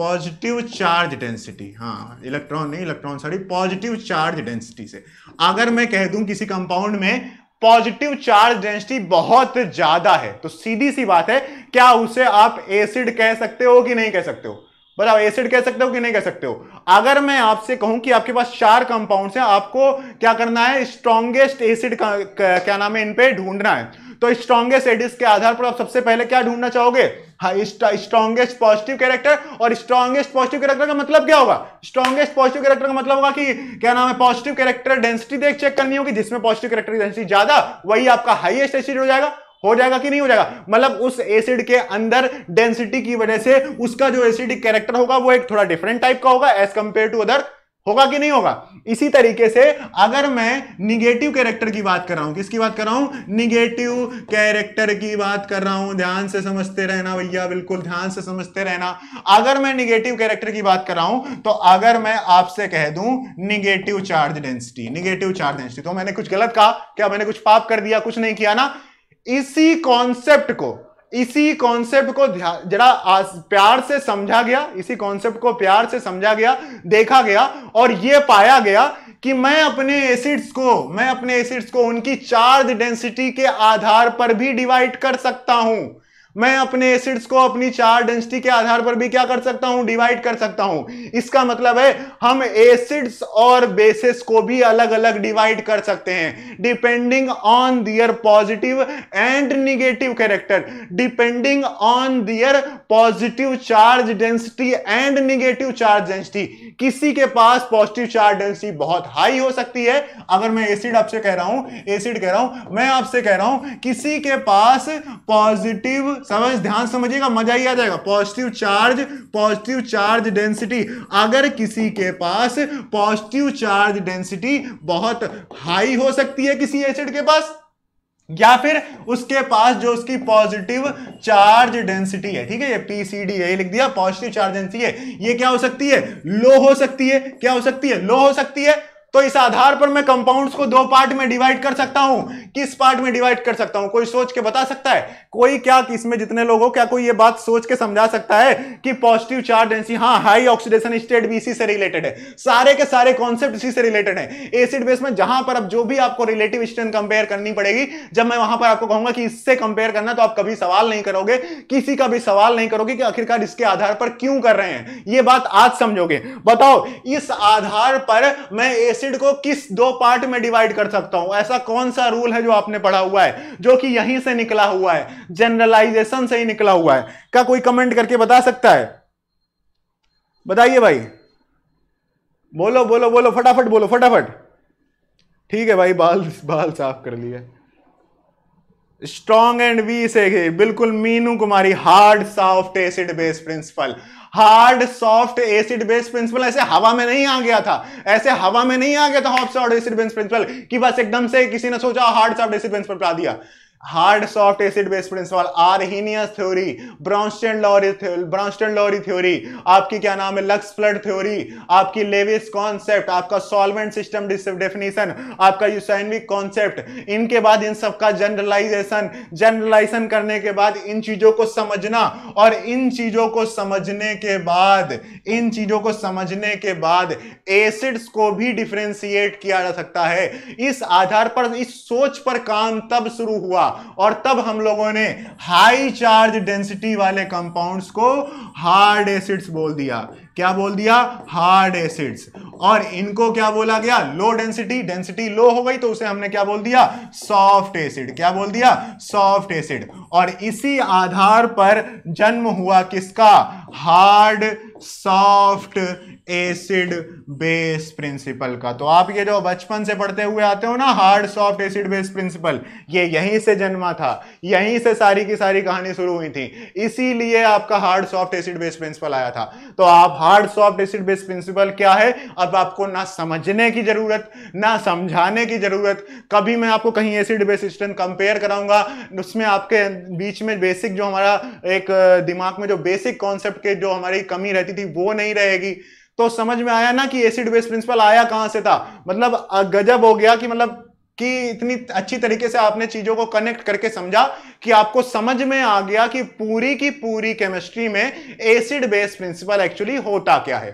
पॉजिटिव चार्ज डेंसिटी हाँ इलेक्ट्रॉन नहीं electron sorry positive charge density से अगर मैं कह दूं किसी कंपाउंड में पॉजिटिव चार्ज डेंसिटी बहुत ज्यादा है तो सीधी सी बात है क्या उसे आप एसिड कह सकते हो कि नहीं कह सकते हो बताओ मतलब एसिड कह सकते हो कि नहीं कह सकते हो अगर मैं आपसे कहूं कि आपके पास चार कंपाउंड्स हैं आपको क्या करना है स्ट्रॉन्गेस्ट एसिड क्या नाम है इनपे ढूंढना है तो स्ट्रॉन्गेस्ट एडिस के आधार पर आप सबसे पहले क्या ढूंढना चाहोगे स्ट्रॉन्गेस्ट पॉजिटिव कैरेक्टर और स्ट्रॉन्गेस्ट पॉजिटिव कैरेक्टर का मतलब क्या होगा स्ट्रॉन्गेस्ट पॉजिटिव कैरेक्टर का मतलब होगा कि क्या नाम है पॉजिटिव कैरेक्टर डेंसिटी देख चेक करनी होगी जिसमें पॉजिटिव कैरेक्टर की डेंसिटी ज्यादा वही आपका हाइएस्ट एसिड हो जाएगा हो जाएगा कि नहीं हो जाएगा मतलब उस एसिड के अंदर डेंसिटी की वजह से उसका जो एसिडिक कैरेक्टर होगा वो एक थोड़ा डिफरेंट टाइप का होगा एज कंपेयर टू अदर होगा कि नहीं होगा इसी तरीके से अगर मैं निगेटिव कैरेक्टर की बात कर रहा हूं किसकी बात कर रहा हूं निगेटिव कैरेक्टर की बात कर रहा हूं ध्यान से समझते रहना भैया बिल्कुल ध्यान से समझते रहना अगर मैं निगेटिव कैरेक्टर की बात कर रहा हूं तो अगर मैं आपसे कह दूं negative charge density negative charge density तो मैंने कुछ गलत कहा क्या मैंने कुछ पाप कर दिया कुछ नहीं किया ना इसी कॉन्सेप्ट को इसी कॉन्सेप्ट को जरा प्यार से समझा गया इसी कॉन्सेप्ट को प्यार से समझा गया देखा गया और यह पाया गया कि मैं अपने एसिड्स को मैं अपने एसिड्स को उनकी चार्ज डेंसिटी के आधार पर भी डिवाइड कर सकता हूं मैं अपने एसिड्स को अपनी चार डेंसिटी के आधार पर भी क्या कर सकता हूं डिवाइड कर सकता हूं इसका मतलब है हम एसिड्स और बेसिस को भी अलग अलग डिवाइड कर सकते हैं depending on their positive and negative character depending on their positive charge density and negative charge density किसी के पास पॉजिटिव चार्ज डेंसिटी बहुत हाई हो सकती है अगर मैं एसिड आपसे कह रहा हूं एसिड कह रहा हूं मैं आपसे कह रहा हूं किसी के पास पॉजिटिव समझ ध्यान समझिएगा मजा ही आ जाएगा positive charge positive charge density अगर किसी के पास पॉजिटिव चार्ज डेंसिटी बहुत हाई हो सकती है किसी एसिड के पास या फिर उसके पास जो उसकी पॉजिटिव चार्ज डेंसिटी है ठीक है ये पीसीडी यही लिख दिया पॉजिटिव चार्ज डेंसिटी है ये क्या हो सकती है लो हो सकती है क्या हो सकती है लो हो सकती है तो इस आधार पर मैं कंपाउंड्स को दो पार्ट में डिवाइड कर सकता हूं किस पार्ट में डिवाइड कर सकता हूं कोई सोच के बता सकता है कोई क्या इसमें जितने लोग हो क्या कोई ये बात सोच के समझा सकता है कि पॉजिटिव चार्ज डेंसिटी हाँ हाई ऑक्सीडेशन स्टेट भी इसी से रिलेटेड है सारे के सारे कॉन्सेप्ट इसी से रिलेटेड है एसिड बेस में जहां पर अब जो भी आपको रिलेटिव स्ट्रेंथ कंपेयर करनी पड़ेगी जब मैं वहां पर आपको कहूंगा कि इससे कंपेयर करना तो आप कभी सवाल नहीं करोगे किसी का भी सवाल नहीं करोगे कि आखिरकार इसके आधार पर क्यों कर रहे हैं ये बात आज समझोगे बताओ इस आधार पर मैं एसिड को किस दो पार्ट में डिवाइड कर सकता हूं ऐसा कौन सा रूल है जो आपने पढ़ा हुआ है जो कि यहीं से निकला हुआ है जनरलाइजेशन से ही निकला हुआ है क्या कोई कमेंट करके बता सकता है बताइए भाई बोलो बोलो बोलो फटाफट बोलो फटाफट ठीक है भाई बाल बाल साफ कर लिए स्ट्रॉन्ग एंड वी से बिल्कुल Meenu Kumari hard soft acid base principle hard soft acid base principle ऐसे हवा में नहीं आ गया था ऐसे हवा में नहीं आ गया था हॉफ सॉफ्ट एसिड बेस प्रिंसिपल कि बस एकदम से किसी ने सोचा हार्ड सॉफ्ट एसिड प्रिंसिपल आ दिया hard soft acid base principle Arrhenius theory Bronsted Lowry Bronsted Lowry theory आपकी क्या नाम है लक्स फ्लड थ्योरी आपकी लेविस कॉन्सेप्ट आपका सॉल्वेंट सिस्टम डेफिनेशन आपका यूसैनविक कॉन्सेप्ट इनके बाद इन सबका जनरलाइजेशन जनरलाइजेशन करने के बाद इन चीजों को समझना और इन चीजों को समझने के बाद इन चीजों को समझने के बाद एसिड्स को भी डिफ्रेंशिएट किया जा सकता है इस आधार पर इस सोच पर काम तब शुरू हुआ और तब हम लोगों ने हाई चार्ज डेंसिटी वाले कंपाउंड्स को हार्ड एसिड्स बोल दिया क्या बोल दिया हार्ड एसिड्स और इनको क्या बोला गया लो डेंसिटी डेंसिटी लो हो गई तो उसे हमने क्या बोल दिया सॉफ्ट एसिड क्या बोल दिया सॉफ्ट एसिड और इसी आधार पर जन्म हुआ किसका hard soft acid base principle का तो आप ये जो बचपन से पढ़ते हुए आते हो ना hard soft acid base principle ये यहीं से जन्मा था यहीं से सारी की सारी कहानी शुरू हुई थी इसीलिए आपका hard soft acid base principle आया था तो आप hard soft acid base principle क्या है अब आपको ना समझने की जरूरत ना समझाने की जरूरत कभी मैं आपको कहीं एसिड बेस स्ट्रेंथ कंपेयर कराऊंगा उसमें आपके बीच में बेसिक जो हमारा एक दिमाग में जो बेसिक कॉन्सेप्ट के जो हमारी कमी रहती रहती थी वो नहीं रहेगी तो समझ में आया ना कि एसिड बेस प्रिंसिपल आया कहां से था मतलब गजब हो गया कि मतलब कि इतनी अच्छी तरीके से आपने चीजों को कनेक्ट करके समझा कि आपको समझ में आ गया कि पूरी की पूरी केमिस्ट्री में एसिड बेस प्रिंसिपल एक्चुअली होता क्या है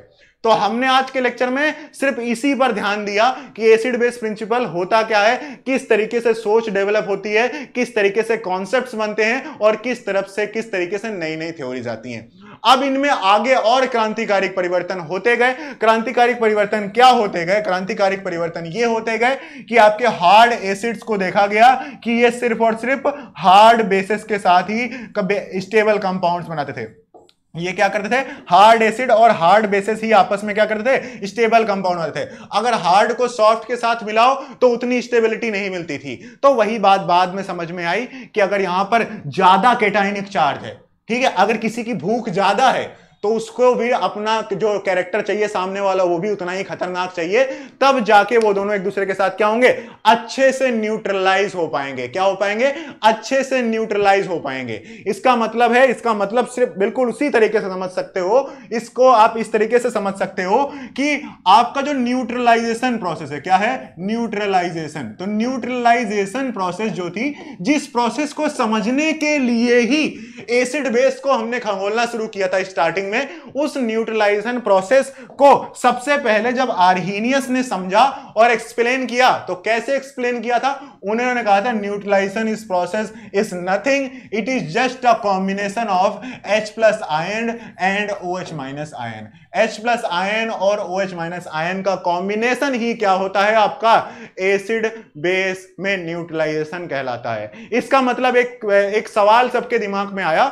तो हमने आज के लेक्चर में सिर्फ इसी पर ध्यान दिया कि एसिड बेस प्रिंसिपल होता क्या है किस तरीके से सोच डेवलप होती है किस तरीके से कॉन्सेप्ट बनते हैं और किस तरफ से किस तरीके से नई नई थ्योरीज आती हैं अब इनमें आगे और क्रांतिकारिक परिवर्तन होते गए क्रांतिकारिक परिवर्तन क्या होते गए क्रांतिकारिक परिवर्तन ये होते गए कि आपके हार्ड एसिड्स को देखा गया कि ये सिर्फ और सिर्फ हार्ड बेसिस के साथ ही स्टेबल कंपाउंड्स बनाते थे ये क्या करते थे हार्ड एसिड और हार्ड बेसिस ही आपस में क्या करते थे स्टेबल कंपाउंड होते थे अगर हार्ड को सॉफ्ट के साथ मिलाओ तो उतनी स्टेबिलिटी नहीं मिलती थी तो वही बात बाद में समझ में आई कि अगर यहां पर ज्यादा केटाइनिक चार्ज है ठीक है अगर किसी की भूख ज्यादा है तो उसको भी अपना जो कैरेक्टर चाहिए सामने वाला वो भी उतना ही खतरनाक चाहिए तब जाके वो दोनों एक दूसरे के साथ क्या होंगे अच्छे से न्यूट्रलाइज हो पाएंगे क्या हो पाएंगे अच्छे से न्यूट्रलाइज हो पाएंगे इसका मतलब है इसका मतलब सिर्फ बिल्कुल उसी तरीके से समझ सकते हो इसको आप इस तरीके से समझ सकते हो कि आपका जो न्यूट्रलाइजेशन प्रोसेस है क्या है न्यूट्रलाइजेशन तो न्यूट्रलाइजेशन प्रोसेस जो थी जिस प्रोसेस को समझने के लिए ही एसिड बेस को हमने खंगोलना शुरू किया था स्टार्टिंग न्यूट्रलाइजिंग में उस न्यूट्रलाइजेशन प्रोसेस को सबसे पहले जब आर्नियस ने समझा और एक्सप्लेन किया तो कैसे एक्सप्लेन किया था उन्होंने कहा था neutralisation is process is nothing it is just a combination of H plus ion and O H minus ion H plus ion और ओ एच माइनस आयन का कॉम्बिनेशन ही क्या होता है आपका एसिड बेस में न्यूट्रलाइजेशन कहलाता है इसका मतलब एक एक सवाल सबके दिमाग में आया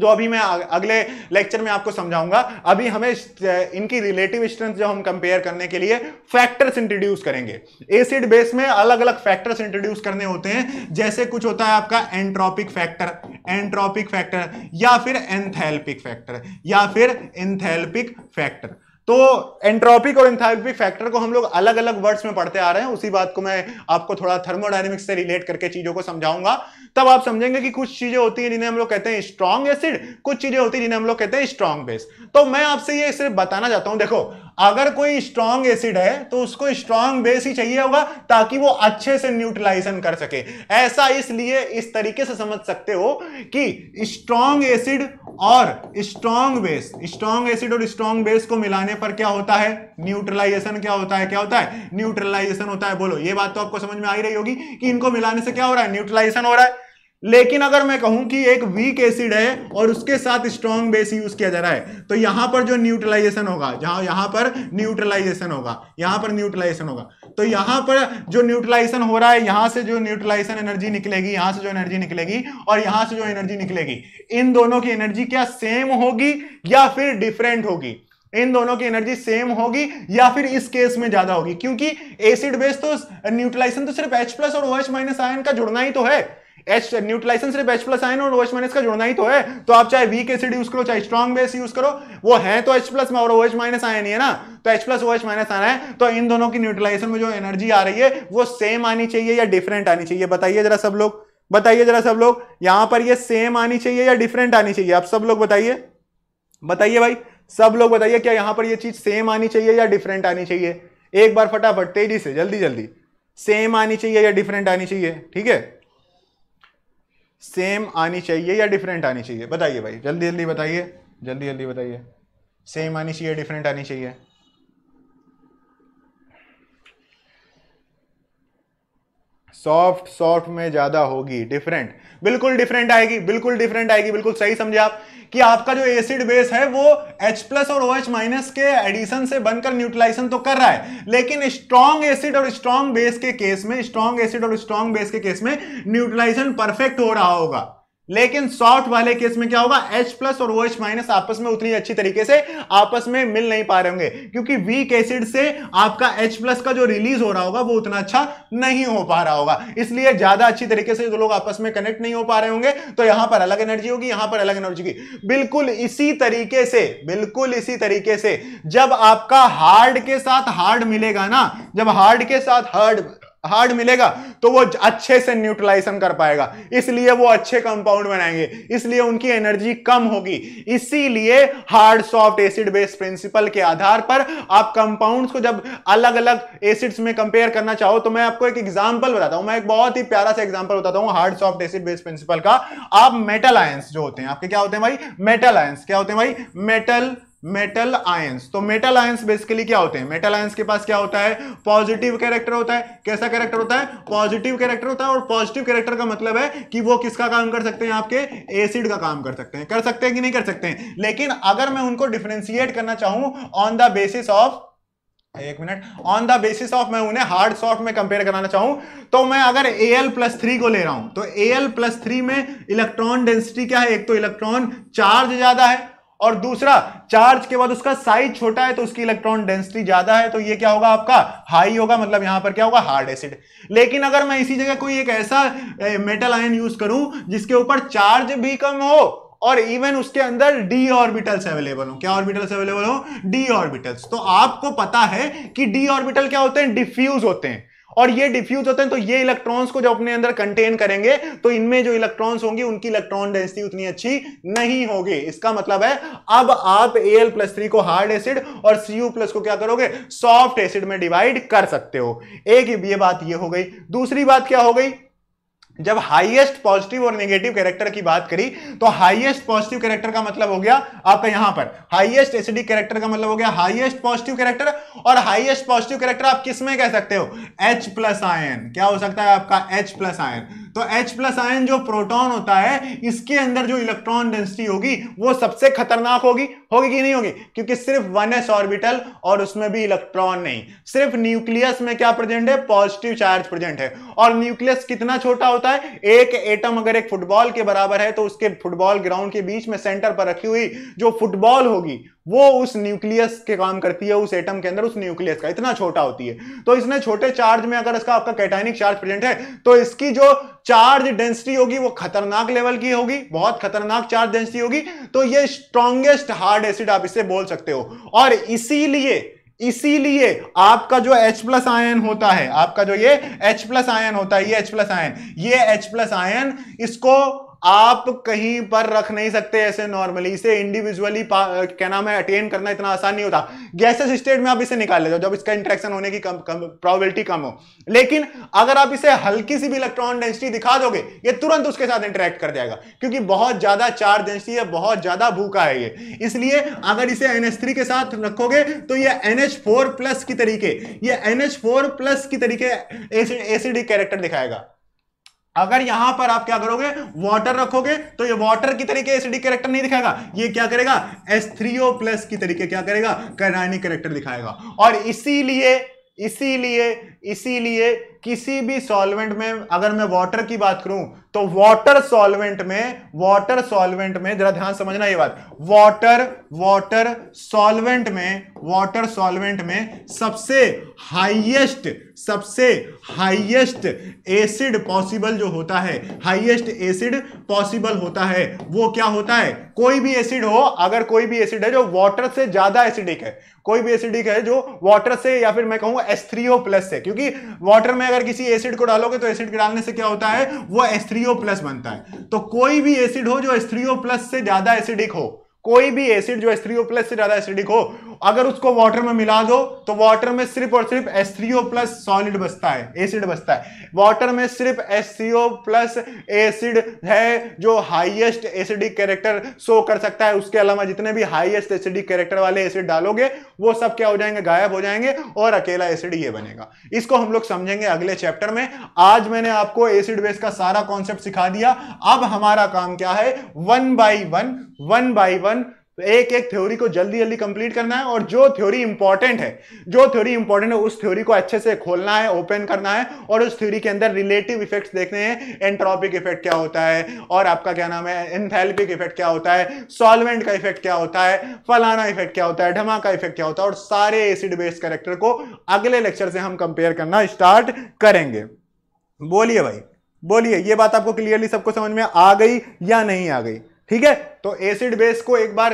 जो तो अभी मैं अगले लेक्चर में आपको समझाऊंगा अभी हमें इनकी रिलेटिव स्ट्रेंथ जो हम कंपेयर करने के लिए फैक्टर्स इंट्रोड्यूस करेंगे एसिड बेस में अलग अलग फैक्टर्स इंट्रोड्यूस करने होते हैं जैसे कुछ होता है आपका एंट्रोपिक फैक्टर एंट्रोपिक फैक्टर या फिर एंथैल्पिक फैक्टर या फिर इंथेल्पिक फैक्टर तो एंट्रोपिक और इंथाल्पिक फैक्टर को हम लोग अलग अलग वर्ड्स में पढ़ते आ रहे हैं उसी बात को मैं आपको थोड़ा थर्मोडाइनमिक्स से रिलेट करके चीजों को समझाऊंगा तब आप समझेंगे कि कुछ चीजें होती हैं जिन्हें हम लोग कहते हैं स्ट्रॉन्ग एसिड कुछ चीजें होती हैं जिन्हें हम लोग कहते हैं स्ट्रॉन्ग बेस तो मैं आपसे ये सिर्फ बताना चाहता हूं देखो अगर कोई स्ट्रॉन्ग एसिड है तो उसको स्ट्रॉन्ग बेस ही चाहिए होगा ताकि वो अच्छे से न्यूट्रलाइजन कर सके ऐसा इसलिए इस तरीके से समझ सकते हो कि स्ट्रॉन्ग एसिड और स्ट्रॉन्ग बेस स्ट्रॉन्ग एसिड और स्ट्रॉन्ग बेस को मिलाने पर क्या होता है न्यूट्रलाइजेशन क्या होता है क्या होता है न्यूट्रलाइजेशन होता है बोलो ये बात तो आपको समझ में आ रही होगी कि इनको मिलाने से क्या हो रहा है न्यूट्रलाइजेशन हो रहा है लेकिन अगर मैं कहूं कि एक वीक एसिड है और उसके साथ स्ट्रॉन्ग बेस यूज किया जा रहा है तो यहां पर जो न्यूट्रलाइजेशन होगा जहां यहां पर न्यूट्रलाइजेशन होगा यहां पर न्यूट्रलाइजेशन होगा तो यहां पर जो न्यूट्रलाइजेशन हो रहा है यहां से जो न्यूट्रलाइजेशन एनर्जी निकलेगी यहां से जो एनर्जी निकलेगी और यहां से जो एनर्जी निकलेगी इन दोनों की एनर्जी क्या सेम होगी या फिर डिफरेंट होगी इन दोनों की एनर्जी सेम होगी या फिर इस केस में ज्यादा होगी क्योंकि एसिड बेस तो न्यूट्रलाइजेशन तो सिर्फ एच प्लस और एच माइनस आयन का जुड़ना ही तो है एच न्यूट्रलाइसेंस सिर्फ एच प्लस आयन और एच माइनस का जुड़ना ही तो है तो आप चाहे वीक एसिड यूज करो चाहे स्ट्रॉन्ग बेस यूज करो वो है तो एच प्लस और एच माइनस आया नहीं है ना तो एच प्लस एच माइनस आना है तो इन दोनों की न्यूट्रलाइजेशन में जो एनर्जी आ रही है वो सेम आनी चाहिए या डिफरेंट आनी चाहिए बताइए जरा सब लोग बताइए जरा सब लोग यहां पर ये सेम आनी चाहिए या डिफरेंट आनी चाहिए आप सब लोग बताइए बताइए भाई सब लोग बताइए क्या यहां पर ये चीज सेम आनी चाहिए या डिफरेंट आनी चाहिए एक बार फटाफट तेजी से जल्दी जल्दी सेम आनी चाहिए या डिफरेंट आनी चाहिए ठीक है सेम आनी चाहिए या डिफरेंट आनी चाहिए बताइए भाई जल्दी जल्दी बताइए जल्दी जल्दी बताइए सेम आनी चाहिए डिफरेंट आनी चाहिए सॉफ्ट सॉफ्ट में ज्यादा होगी डिफरेंट बिल्कुल डिफरेंट आएगी बिल्कुल डिफरेंट आएगी बिल्कुल सही समझे आप कि आपका जो एसिड बेस है वो H प्लस और OH माइनस के एडिशन से बनकर न्यूट्रलाइजेशन तो कर रहा है लेकिन स्ट्रॉन्ग एसिड और स्ट्रॉन्ग बेस के केस में स्ट्रॉन्ग एसिड और स्ट्रॉन्ग बेस के केस में न्यूट्रलाइजेशन परफेक्ट हो रहा होगा लेकिन सॉफ्ट वाले केस में क्या होगा H प्लस और OH माइनस आपस में उतनी अच्छी तरीके से आपस में मिल नहीं पा रहे होंगे क्योंकि वीक एसिड से आपका H प्लस का जो रिलीज हो रहा होगा वो उतना अच्छा नहीं हो पा रहा होगा इसलिए ज्यादा अच्छी तरीके से जो लोग आपस में कनेक्ट नहीं हो पा रहे होंगे तो यहां पर अलग एनर्जी होगी यहां पर अलग एनर्जी होगी बिल्कुल इसी तरीके से बिल्कुल इसी तरीके से जब आपका हार्ड के साथ हार्ड मिलेगा ना जब हार्ड के साथ हार्ड हार्ड मिलेगा तो वो अच्छे से न्यूट्रलाइजेशन कर पाएगा इसलिए वो अच्छे कंपाउंड बनाएंगे इसलिए उनकी एनर्जी कम होगी इसीलिए hard soft acid base principle के आधार पर आप कंपाउंड्स को जब अलग अलग एसिड्स में कंपेयर करना चाहो तो मैं आपको एक एग्जांपल बताता हूं मैं एक बहुत ही प्यारा सा एग्जाम्पल बताता हूं hard soft acid base principle का आप मेटल आयंस जो होते हैं आपके क्या होते हैं भाई मेटल आयंस क्या होते हैं भाई मेटल मेटल आयंस तो मेटल आयंस बेसिकली क्या होते हैं मेटल आयंस के पास क्या होता है पॉजिटिव कैरेक्टर होता है कैसा कैरेक्टर होता है पॉजिटिव कैरेक्टर होता है और पॉजिटिव कैरेक्टर का मतलब है कि वो किसका काम कर सकते हैं आपके एसिड का काम कर सकते हैं कर सकते हैं कि नहीं कर सकते हैं लेकिन अगर मैं उनको डिफ्रेंशिएट करना चाहूं ऑन द बेसिस ऑफ एक minute on the basis of मैं उन्हें हार्ड सॉफ्ट में कंपेयर कराना चाहूं तो मैं अगर ए एल प्लस थ्री को ले रहा हूं तो ए एल प्लस थ्री में इलेक्ट्रॉन डेंसिटी क्या है एक तो इलेक्ट्रॉन चार्ज ज्यादा है और दूसरा चार्ज के बाद उसका साइज छोटा है तो उसकी इलेक्ट्रॉन डेंसिटी ज्यादा है तो ये क्या होगा आपका हाई होगा मतलब यहां पर क्या होगा हार्ड एसिड लेकिन अगर मैं इसी जगह कोई एक ऐसा मेटल आयन यूज करूं जिसके ऊपर चार्ज भी कम हो और इवन उसके अंदर डी ऑर्बिटल्स अवेलेबल हो क्या ऑर्बिटल्स अवेलेबल हो डी ऑर्बिटल्स तो आपको पता है कि डी ऑर्बिटल क्या होते हैं डिफ्यूज होते हैं और ये डिफ्यूज होते हैं तो ये इलेक्ट्रॉन्स को जब अपने अंदर कंटेन करेंगे तो इनमें जो इलेक्ट्रॉन्स होंगे उनकी इलेक्ट्रॉन डेंसिटी उतनी अच्छी नहीं होगी इसका मतलब है अब आप ए एल प्लस थ्री को हार्ड एसिड और सी यू प्लस को क्या करोगे सॉफ्ट एसिड में डिवाइड कर सकते हो एक ये बात ये हो गई दूसरी बात क्या हो गई जब हाईएस्ट पॉजिटिव और नेगेटिव कैरेक्टर की बात करी तो हाईएस्ट पॉजिटिव कैरेक्टर का मतलब हो गया आपका यहां पर हाईएस्ट एसिडिक कैरेक्टर का मतलब हो गया हाईएस्ट पॉजिटिव कैरेक्टर और हाईएस्ट पॉजिटिव कैरेक्टर आप किस में कह सकते हो एच प्लस आयन क्या हो सकता है आपका एच प्लस आयन तो H प्लस आयन जो प्रोटॉन होता है इसके अंदर जो इलेक्ट्रॉन डेंसिटी होगी वो सबसे खतरनाक होगी होगी कि नहीं होगी क्योंकि सिर्फ वन एस ऑर्बिटल और उसमें भी इलेक्ट्रॉन नहीं सिर्फ न्यूक्लियस में क्या प्रेजेंट है पॉजिटिव चार्ज प्रेजेंट है और न्यूक्लियस कितना छोटा होता है एक एटम अगर एक फुटबॉल के बराबर है तो उसके फुटबॉल ग्राउंड के बीच में सेंटर पर रखी हुई जो फुटबॉल होगी वो उस न्यूक्लियस के काम करती है उस एटम के अंदर उस न्यूक्लियस का इतना छोटा होती है तो इसने छोटे चार्ज में अगर इसका आपका कैटाइनिक चार्ज प्रेजेंट है तो इसकी जो चार्ज डेंसिटी होगी वो खतरनाक लेवल की होगी बहुत खतरनाक चार्ज डेंसिटी होगी तो ये स्ट्रॉन्गेस्ट हार्ड एसिड आप इसे बोल सकते हो और इसीलिए इसीलिए आपका जो H प्लस आयन होता है आपका जो ये H प्लस आयन होता है ये H प्लस आयन ये H प्लस आयन इसको आप कहीं पर रख नहीं सकते ऐसे नॉर्मली इसे इंडिविजुअली क्या नाम है अटेन करना इतना आसान नहीं होता गैसेस स्टेट में आप इसे निकाल लेते हो जब इसका इंट्रैक्शन होने की कम, कम प्रोबेबिलिटी कम हो लेकिन अगर आप इसे हल्की सी भी इलेक्ट्रॉन डेंसिटी दिखा दोगे ये तुरंत उसके साथ इंटरेक्ट कर जाएगा क्योंकि बहुत ज्यादा चार्ज डेंसिटी है बहुत ज्यादा भूखा है ये इसलिए अगर इसे एन के साथ रखोगे तो एच फोर प्लस की तरीके ये एन प्लस की तरीके एसिडिक कैरेक्टर दिखाएगा अगर यहां पर आप क्या करोगे वाटर रखोगे तो ये वाटर की तरीके एसिडिक करेक्टर नहीं दिखाएगा ये क्या करेगा एस प्लस की तरीके क्या करेगा कैनाइनिक करेक्टर दिखाएगा और इसीलिए इसीलिए इसीलिए किसी भी सॉल्वेंट में अगर मैं वाटर की बात करूं तो वाटर सॉल्वेंट में वाटर सॉल्वेंट में जरा ध्यान समझना ये बात वाटर वाटर सॉल्वेंट में वाटर सॉल्वेंट में सबसे हाईएस्ट सबसे हाईएस्ट एसिड पॉसिबल जो होता है हाईएस्ट एसिड पॉसिबल होता है वो क्या होता है कोई भी एसिड हो अगर कोई भी एसिड है जो वाटर से ज्यादा एसिडिक है कोई भी एसिडिक है जो वाटर से या फिर मैं कहूंगा एस प्लस से क्योंकि वाटर में अगर किसी एसिड को डालोगे तो एसिड के डालने से क्या होता है वो एस एस प्लस बनता है तो कोई भी एसिड हो जो एस से ज्यादा एसिडिक हो कोई भी एसिड जो एस प्लस से ज्यादा एसिडिक हो अगर उसको वाटर में मिला दो तो वाटर में सिर्फ और सिर्फ एस प्लस सॉलिड बसता है एसिड बचता है वाटर में सिर्फ एस प्लस एसिड है जो हाईएस्ट एसिडिक कैरेक्टर शो कर सकता है उसके अलावा जितने भी हाईएस्ट एसिडिक कैरेक्टर वाले एसिड डालोगे वो सब क्या हो जाएंगे गायब हो जाएंगे और अकेला एसिड ये बनेगा इसको हम लोग समझेंगे अगले चैप्टर में आज मैंने आपको एसिड बेस का सारा कॉन्सेप्ट सिखा दिया अब हमारा काम क्या है one by one one by one तो एक एक थ्योरी को जल्दी जल्दी कंप्लीट करना है और जो थ्योरी इंपॉर्टेंट है जो थ्योरी इंपॉर्टेंट है उस थ्योरी को अच्छे से खोलना है ओपन करना है और उस थ्योरी के अंदर रिलेटिव इफेक्ट्स देखने हैं एंट्रोपिक इफेक्ट क्या होता है और आपका क्या नाम है एंथैल्पिक इफेक्ट क्या होता है सॉल्वेंट का इफेक्ट क्या होता है फलाना इफेक्ट क्या होता है ढमा का इफेक्ट क्या होता है और सारे एसिड बेस करेक्टर को अगले लेक्चर से हम कंपेयर करना स्टार्ट करेंगे बोलिए भाई बोलिए ये बात आपको क्लियरली सबको समझ में आ गई या नहीं आ गई ठीक है तो एसिड बेस को एक बार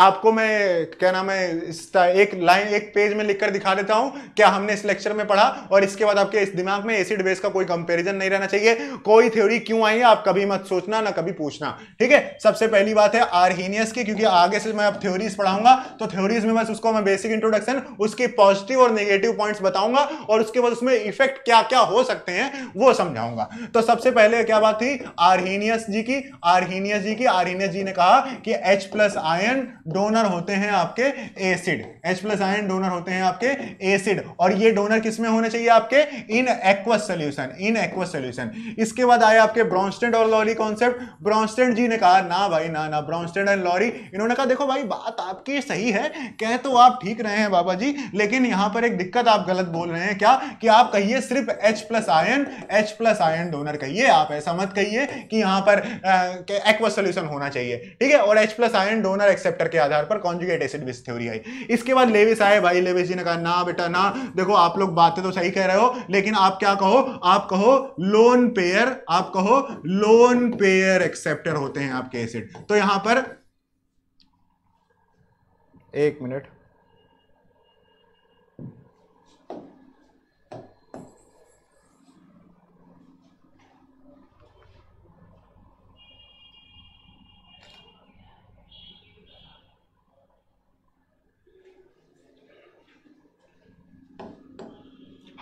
आपको मैं क्या नाम है एक लाइन एक पेज में लिखकर दिखा देता हूं क्या हमने इस लेक्चर में पढ़ा और इसके बाद आपके इस दिमाग में एसिड बेस का कोई कंपैरिजन नहीं रहना चाहिए कोई थ्योरी क्यों आई है आप कभी मत सोचना ना कभी पूछना ठीक है सबसे पहली बात है आरहीनियस की क्योंकि आगे से मैं अब थ्योरीज पढ़ाऊंगा तो थ्योरीज में बस उसको मैं बेसिक इंट्रोडक्शन उसके पॉजिटिव और निगेटिव पॉइंट बताऊंगा और उसके बाद उसमें इफेक्ट क्या क्या हो सकते हैं वो समझाऊंगा तो सबसे पहले क्या बात थी आरहीनियस जी की आरहीनियस जी की आरहीनियस जी ने कहा कि H प्लस आयन डोनर होते हैं आपके acid H plus ion donor होते हैं आपके एसिड और ये डोनर किसमें होने चाहिए आपके in aqueous solution in aqueous solution इसके बाद आया आपके ब्रॉन्स्टेंट और लॉरी कॉन्सेप्ट ब्रॉन्स्टेंट जी ने कहा ना भाई ना ना ब्रॉन्स्टेंट एंड लॉरी इन्होंने कहा देखो भाई बात आपकी सही है कह तो आप ठीक रहे हैं बाबा जी लेकिन यहां पर एक दिक्कत आप गलत बोल रहे हैं क्या कि आप कहिए सिर्फ H plus ion H plus ion donor कहिए आप ऐसा मत कहिए कि यहां पर एक्वस सोल्यूशन होना चाहिए चाहिए ठीक है और H plus ion donor acceptor के आधार पर कॉन्जुगेट एसिड विस थ्योरी आई इसके बाद लेविस आए भाई लेविस जी ने कहा ना बेटा ना देखो आप लोग बातें तो सही कह रहे हो लेकिन आप क्या कहो आप कहो लोन पेयर आप कहो लोन पेयर एक्सेप्टर होते हैं आपके एसिड तो यहां पर एक मिनट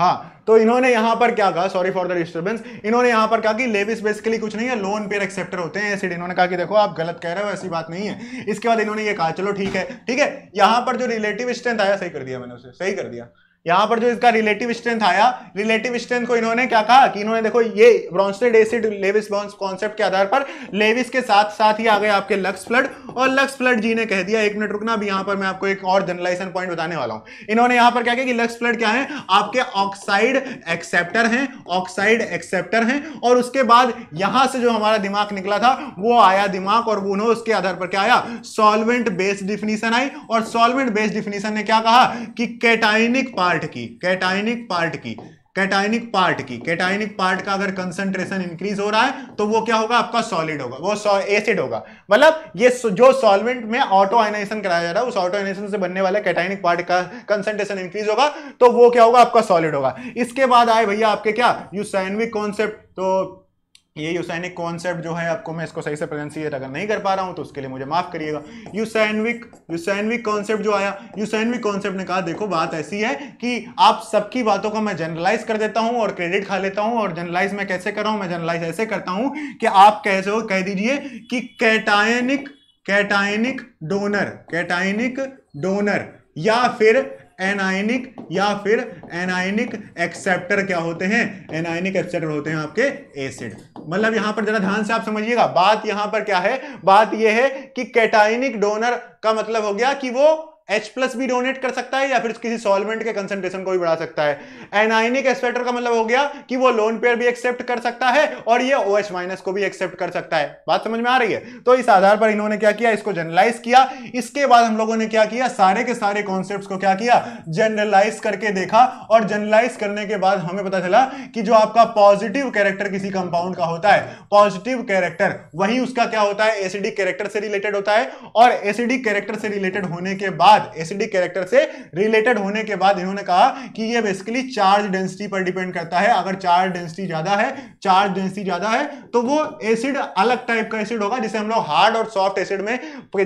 हाँ तो इन्होंने यहां पर क्या कहा सॉरी फॉर द डिस्टर्बेंस इन्होंने यहां पर कहा कि लेविस बेसिकली कुछ नहीं है लोन पेयर एक्सेप्टर होते हैं एसिड इन्होंने कहा कि देखो आप गलत कह रहे हो ऐसी बात नहीं है इसके बाद इन्होंने ये कहा चलो ठीक है ठीक है यहां पर जो रिलेटिव स्ट्रेंथ आया सही कर दिया मैंने उसे सही कर दिया यहां पर जो इसका रिलेटिव स्ट्रेंथ आया रिलेटिव स्ट्रेंथ को इन्होंने क्या कहा कि इन्होंने देखो ये Bronsted acid Lewis bonds concept के आधार पर लेविस के साथ साथ ही आ गए आपके लक्स फ्लड और लक्स फ्लड जी ने कह दिया एक मिनट रुकना अभी यहां पर मैं आपको एक और जनरलाइजेशन पॉइंट बताने वाला हूं इन्होंने यहां पर क्या किया कि लक्स फ्लड क्या है आपके ऑक्साइड एक्सेप्टर हैं ऑक्साइड एक्सेप्टर हैं और उसके बाद यहां से जो हमारा दिमाग निकला था वो आया दिमाग और वो उसके आधार पर क्या आया सॉल्वेंट बेस्ड डिफिनीशन आई और सॉल्वेंट बेस्ड डिफिनीशन ने क्या कहा कि कैटाइनिक पार्ट पार्ट की कैटाइनिक पार्ट की कैटाइनिक पार्ट की कैटाइनिक पार्ट का अगर कंसंट्रेशन इंक्रीज हो रहा है तो वो क्या होगा आपका सॉलिड होगा वो एसिड होगा मतलब ये जो सॉल्वेंट में ऑटो आइनाइजेशन कराया जा रहा है उस ऑटो आइनाइजेशन से बनने वाले कैटाइनिक पार्ट का कंसंट्रेशन इंक्रीज होगा तो वो क्या होगा आपका सॉलिड होगा इसके बाद आए भैया आपके क्या यू यूसैनविक कॉन्सेप्ट तो ये यूसैनिक कॉन्सेप्ट जो है आपको मैं इसको सही से प्रेजेंसिएट अगर नहीं कर पा रहा हूं तो उसके लिए मुझे माफ करिएगा यूसैनविक यूसैनविक कॉन्सेप्ट जो आया यूसैनविक कॉन्सेप्ट ने कहा देखो बात ऐसी है कि आप सबकी बातों को मैं जनरलाइज कर देता हूं और क्रेडिट खा लेता हूं और जनरलाइज मैं कैसे कर रहा हूं मैं जनरलाइज ऐसे करता हूं कि आप कैसे हो कह दीजिए कि cationic cationic donor cationic donor या फिर एनायनिक या फिर एनायनिक एक्सेप्टर क्या होते हैं एनायनिक एक्सेप्टर होते हैं आपके एसिड मतलब यहां पर जरा ध्यान से आप समझिएगा बात यहां पर क्या है बात यह है कि कैटाइनिक डोनर का मतलब हो गया कि वो एच प्लस भी डोनेट कर सकता है या फिर किसी सॉल्वेंट के कंसेंट्रेशन को भी बढ़ा सकता है एनआईनिक एस्पेक्टर का मतलब हो गया कि वो लोन पेयर भी एक्सेप्ट कर सकता है और ये ओ एच माइनस को भी एक्सेप्ट कर सकता है बात समझ में आ रही है तो इस आधार पर इन्होंने क्या किया इसको जनरलाइज किया इसके बाद हम लोगों ने क्या किया सारे के सारे कॉन्सेप्ट को क्या किया जनरलाइज करके देखा और जनरलाइज करने के बाद हमें पता चला कि जो आपका पॉजिटिव कैरेक्टर किसी कंपाउंड का होता है पॉजिटिव कैरेक्टर वही उसका क्या होता है एसिडिक कैरेक्टर से रिलेटेड होता है और एसिडिक कैरेक्टर से रिलेटेड होने के बाद बाद एसिडिक कैरेक्टर से रिलेटेड होने के बाद इन्होंने कहा कि ये बेसिकली चार्ज डेंसिटी पर डिपेंड करता है अगर चार्ज डेंसिटी ज्यादा है चार्ज डेंसिटी ज्यादा है तो वो एसिड अलग टाइप का एसिड होगा जिसे हम लोग हार्ड और सॉफ्ट एसिड में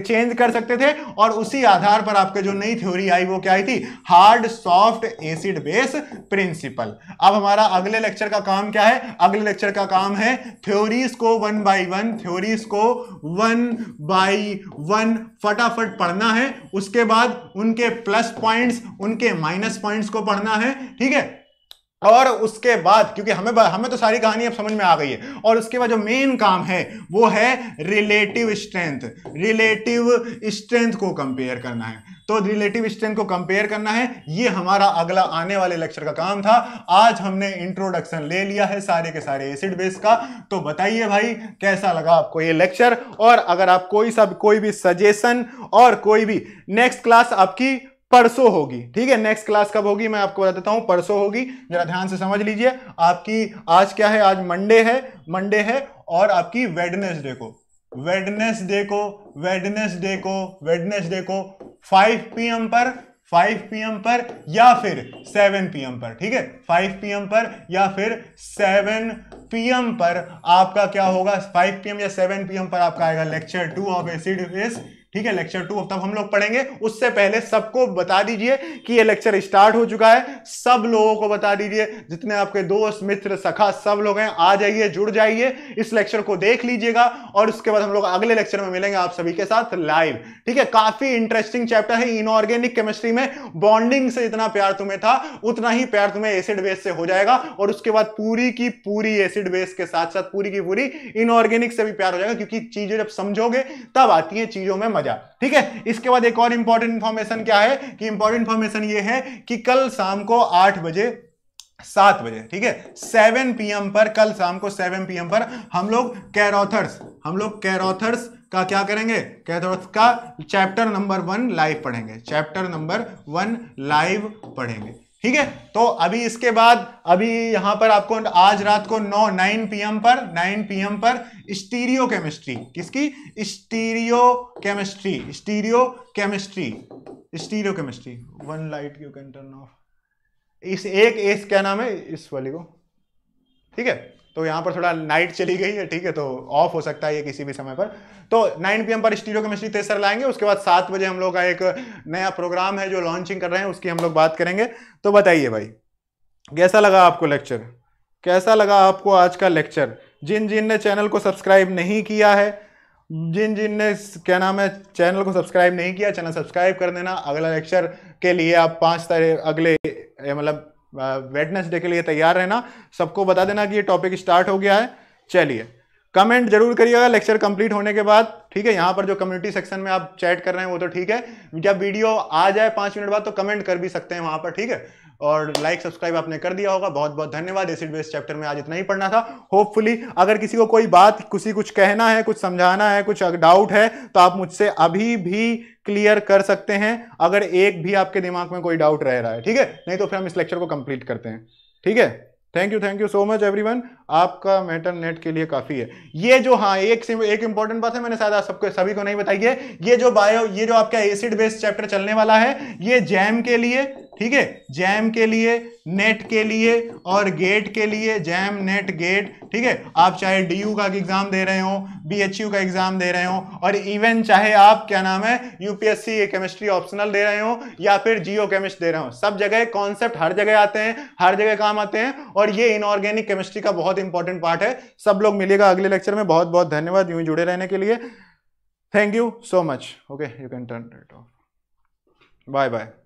चेंज कर सकते थे और उसी आधार पर आपके जो नई थ्योरी आई वो क्या आई थी hard soft acid base principle अब हमारा अगले लेक्चर का काम क्या है अगले लेक्चर का काम है थ्योरीज को वन बाई वन थ्योरीज को वन बाई वन फटाफट पढ़ना है उसके बाद बाद उनके प्लस पॉइंट्स उनके माइनस पॉइंट्स को पढ़ना है ठीक है और उसके बाद क्योंकि हमें हमें तो सारी कहानी अब समझ में आ गई है और उसके बाद जो मेन काम है वो है रिलेटिव स्ट्रेंथ रिलेटिव स्ट्रेंथ को कंपेयर करना है तो रिलेटिव स्ट्रेंथ को कंपेयर करना है ये हमारा अगला आने वाले लेक्चर का काम था आज हमने इंट्रोडक्शन ले लिया है सारे के सारे एसिड बेस का तो बताइए भाई कैसा लगा आपको ये लेक्चर और अगर आप कोई सब कोई भी सजेशन और कोई भी नेक्स्ट क्लास आपकी परसों होगी ठीक है नेक्स्ट क्लास कब होगी मैं आपको बता देता हूँ परसों होगी जरा ध्यान से समझ लीजिए आपकी आज क्या है आज मंडे है मंडे है और आपकी वेडनेसडे को वेडनेसडे को वेडनेसडे को वेडनेसडे को 5 पी पर 5 पीएम पर या फिर 7 पीएम पर ठीक है 5 पीएम पर या फिर 7 पीएम पर आपका क्या होगा 5 पीएम या 7 पीएम पर आपका आएगा lecture two of acid is ठीक है लेक्चर टू तब हम लोग पढ़ेंगे उससे पहले सबको बता दीजिए कि ये लेक्चर स्टार्ट हो चुका है सब लोगों को बता दीजिए जितने आपके दोस्त मित्र सखा सब लोग हैं आ जाइए जुड़ जाइए इस लेक्चर को देख लीजिएगा और उसके बाद हम लोग अगले लेक्चर में मिलेंगे आप सभी के साथ लाइव ठीक है काफी इंटरेस्टिंग चैप्टर है इनऑर्गेनिक केमिस्ट्री में बॉन्डिंग से जितना प्यार तुम्हें था उतना ही प्यार तुम्हें एसिड बेस से हो जाएगा और उसके बाद पूरी की पूरी एसिड बेस के साथ साथ पूरी की पूरी इनऑर्गेनिक से भी प्यार हो जाएगा क्योंकि चीजें जब समझोगे तब आती है चीजों में वजह ठीक है इसके बाद एक और इंपॉर्टेंट इंफॉर्मेशन क्या है कि इंपॉर्टेंट इंफॉर्मेशन ये है कि कल शाम को आठ बजे सात बजे ठीक है सेवन पीएम पर कल शाम को सेवन पीएम पर हम लोग कैरोथर्स हम लोग कैरोथर्स का क्या करेंगे कैथोड्स का चैप्टर नंबर वन लाइव पढ़ेंगे चैप्टर नंबर वन लाइव पढ़ेंगे ठीक है तो अभी इसके बाद अभी यहां पर आपको आज रात को 9 9 पीएम पर 9 पीएम पर स्टीरियो केमिस्ट्री किसकी stereochemistry stereochemistry stereochemistry one light you can turn off इस एक एस क्या नाम है इस वाली को ठीक है तो यहाँ पर थोड़ा नाइट चली गई है ठीक है तो ऑफ हो सकता है ये किसी भी समय पर तो 9 पीएम पर स्टीरियो केमिस्ट्री तेज सर लाएंगे उसके बाद सात बजे हम लोग का एक नया प्रोग्राम है जो लॉन्चिंग कर रहे हैं उसकी हम लोग बात करेंगे तो बताइए भाई कैसा लगा आपको लेक्चर कैसा लगा आपको आज का लेक्चर जिन जिन ने चैनल को सब्सक्राइब नहीं किया है जिन जिन ने क्या नाम है चैनल को सब्सक्राइब नहीं किया चैनल सब्सक्राइब कर देना अगला लेक्चर के लिए आप पाँच तारीख अगले मतलब वेडनेसडे के लिए तैयार रहना सबको बता देना कि ये टॉपिक स्टार्ट हो गया है चलिए कमेंट जरूर करिएगा लेक्चर कंप्लीट होने के बाद ठीक है यहाँ पर जो कम्युनिटी सेक्शन में आप चैट कर रहे हैं वो तो ठीक है जब वीडियो आ जाए पाँच मिनट बाद तो कमेंट कर भी सकते हैं वहाँ पर ठीक है और लाइक सब्सक्राइब आपने कर दिया होगा बहुत बहुत धन्यवाद एसिड बेस चैप्टर में आज इतना ही पढ़ना था होपफुली अगर किसी को कोई बात किसी कुछ कहना है कुछ समझाना है कुछ डाउट है तो आप मुझसे अभी भी क्लियर कर सकते हैं अगर एक भी आपके दिमाग में कोई डाउट रह रहा है ठीक है नहीं तो फिर हम इस लेक्चर को कंप्लीट करते हैं ठीक है thank you thank you so much everyone आपका मेटल नेट के लिए काफी है ये जो हाँ एक एक इंपॉर्टेंट बात है मैंने शायद आप सबको सभी को नहीं बताई है ये जो बायो ये जो आपका एसिड बेस्ड चैप्टर चलने वाला है ये जैम के लिए ठीक है जैम के लिए नेट के लिए और गेट के लिए जैम नेट गेट ठीक है आप चाहे डी का एग्जाम दे रहे हो बी का एग्जाम दे रहे हो और इवन चाहे आप क्या नाम है यूपीएससी केमिस्ट्री ऑप्शनल दे रहे हो या फिर जियो केमिस्ट्री दे रहे हो सब जगह कॉन्सेप्ट हर जगह आते हैं हर जगह काम आते हैं और ये इनऑर्गेनिक केमिस्ट्री का बहुत इंपॉर्टेंट पार्ट है सब लोग मिलेगा अगले लेक्चर में बहुत बहुत धन्यवाद यूं जुड़े रहने के लिए thank you so much okay you can turn it off bye bye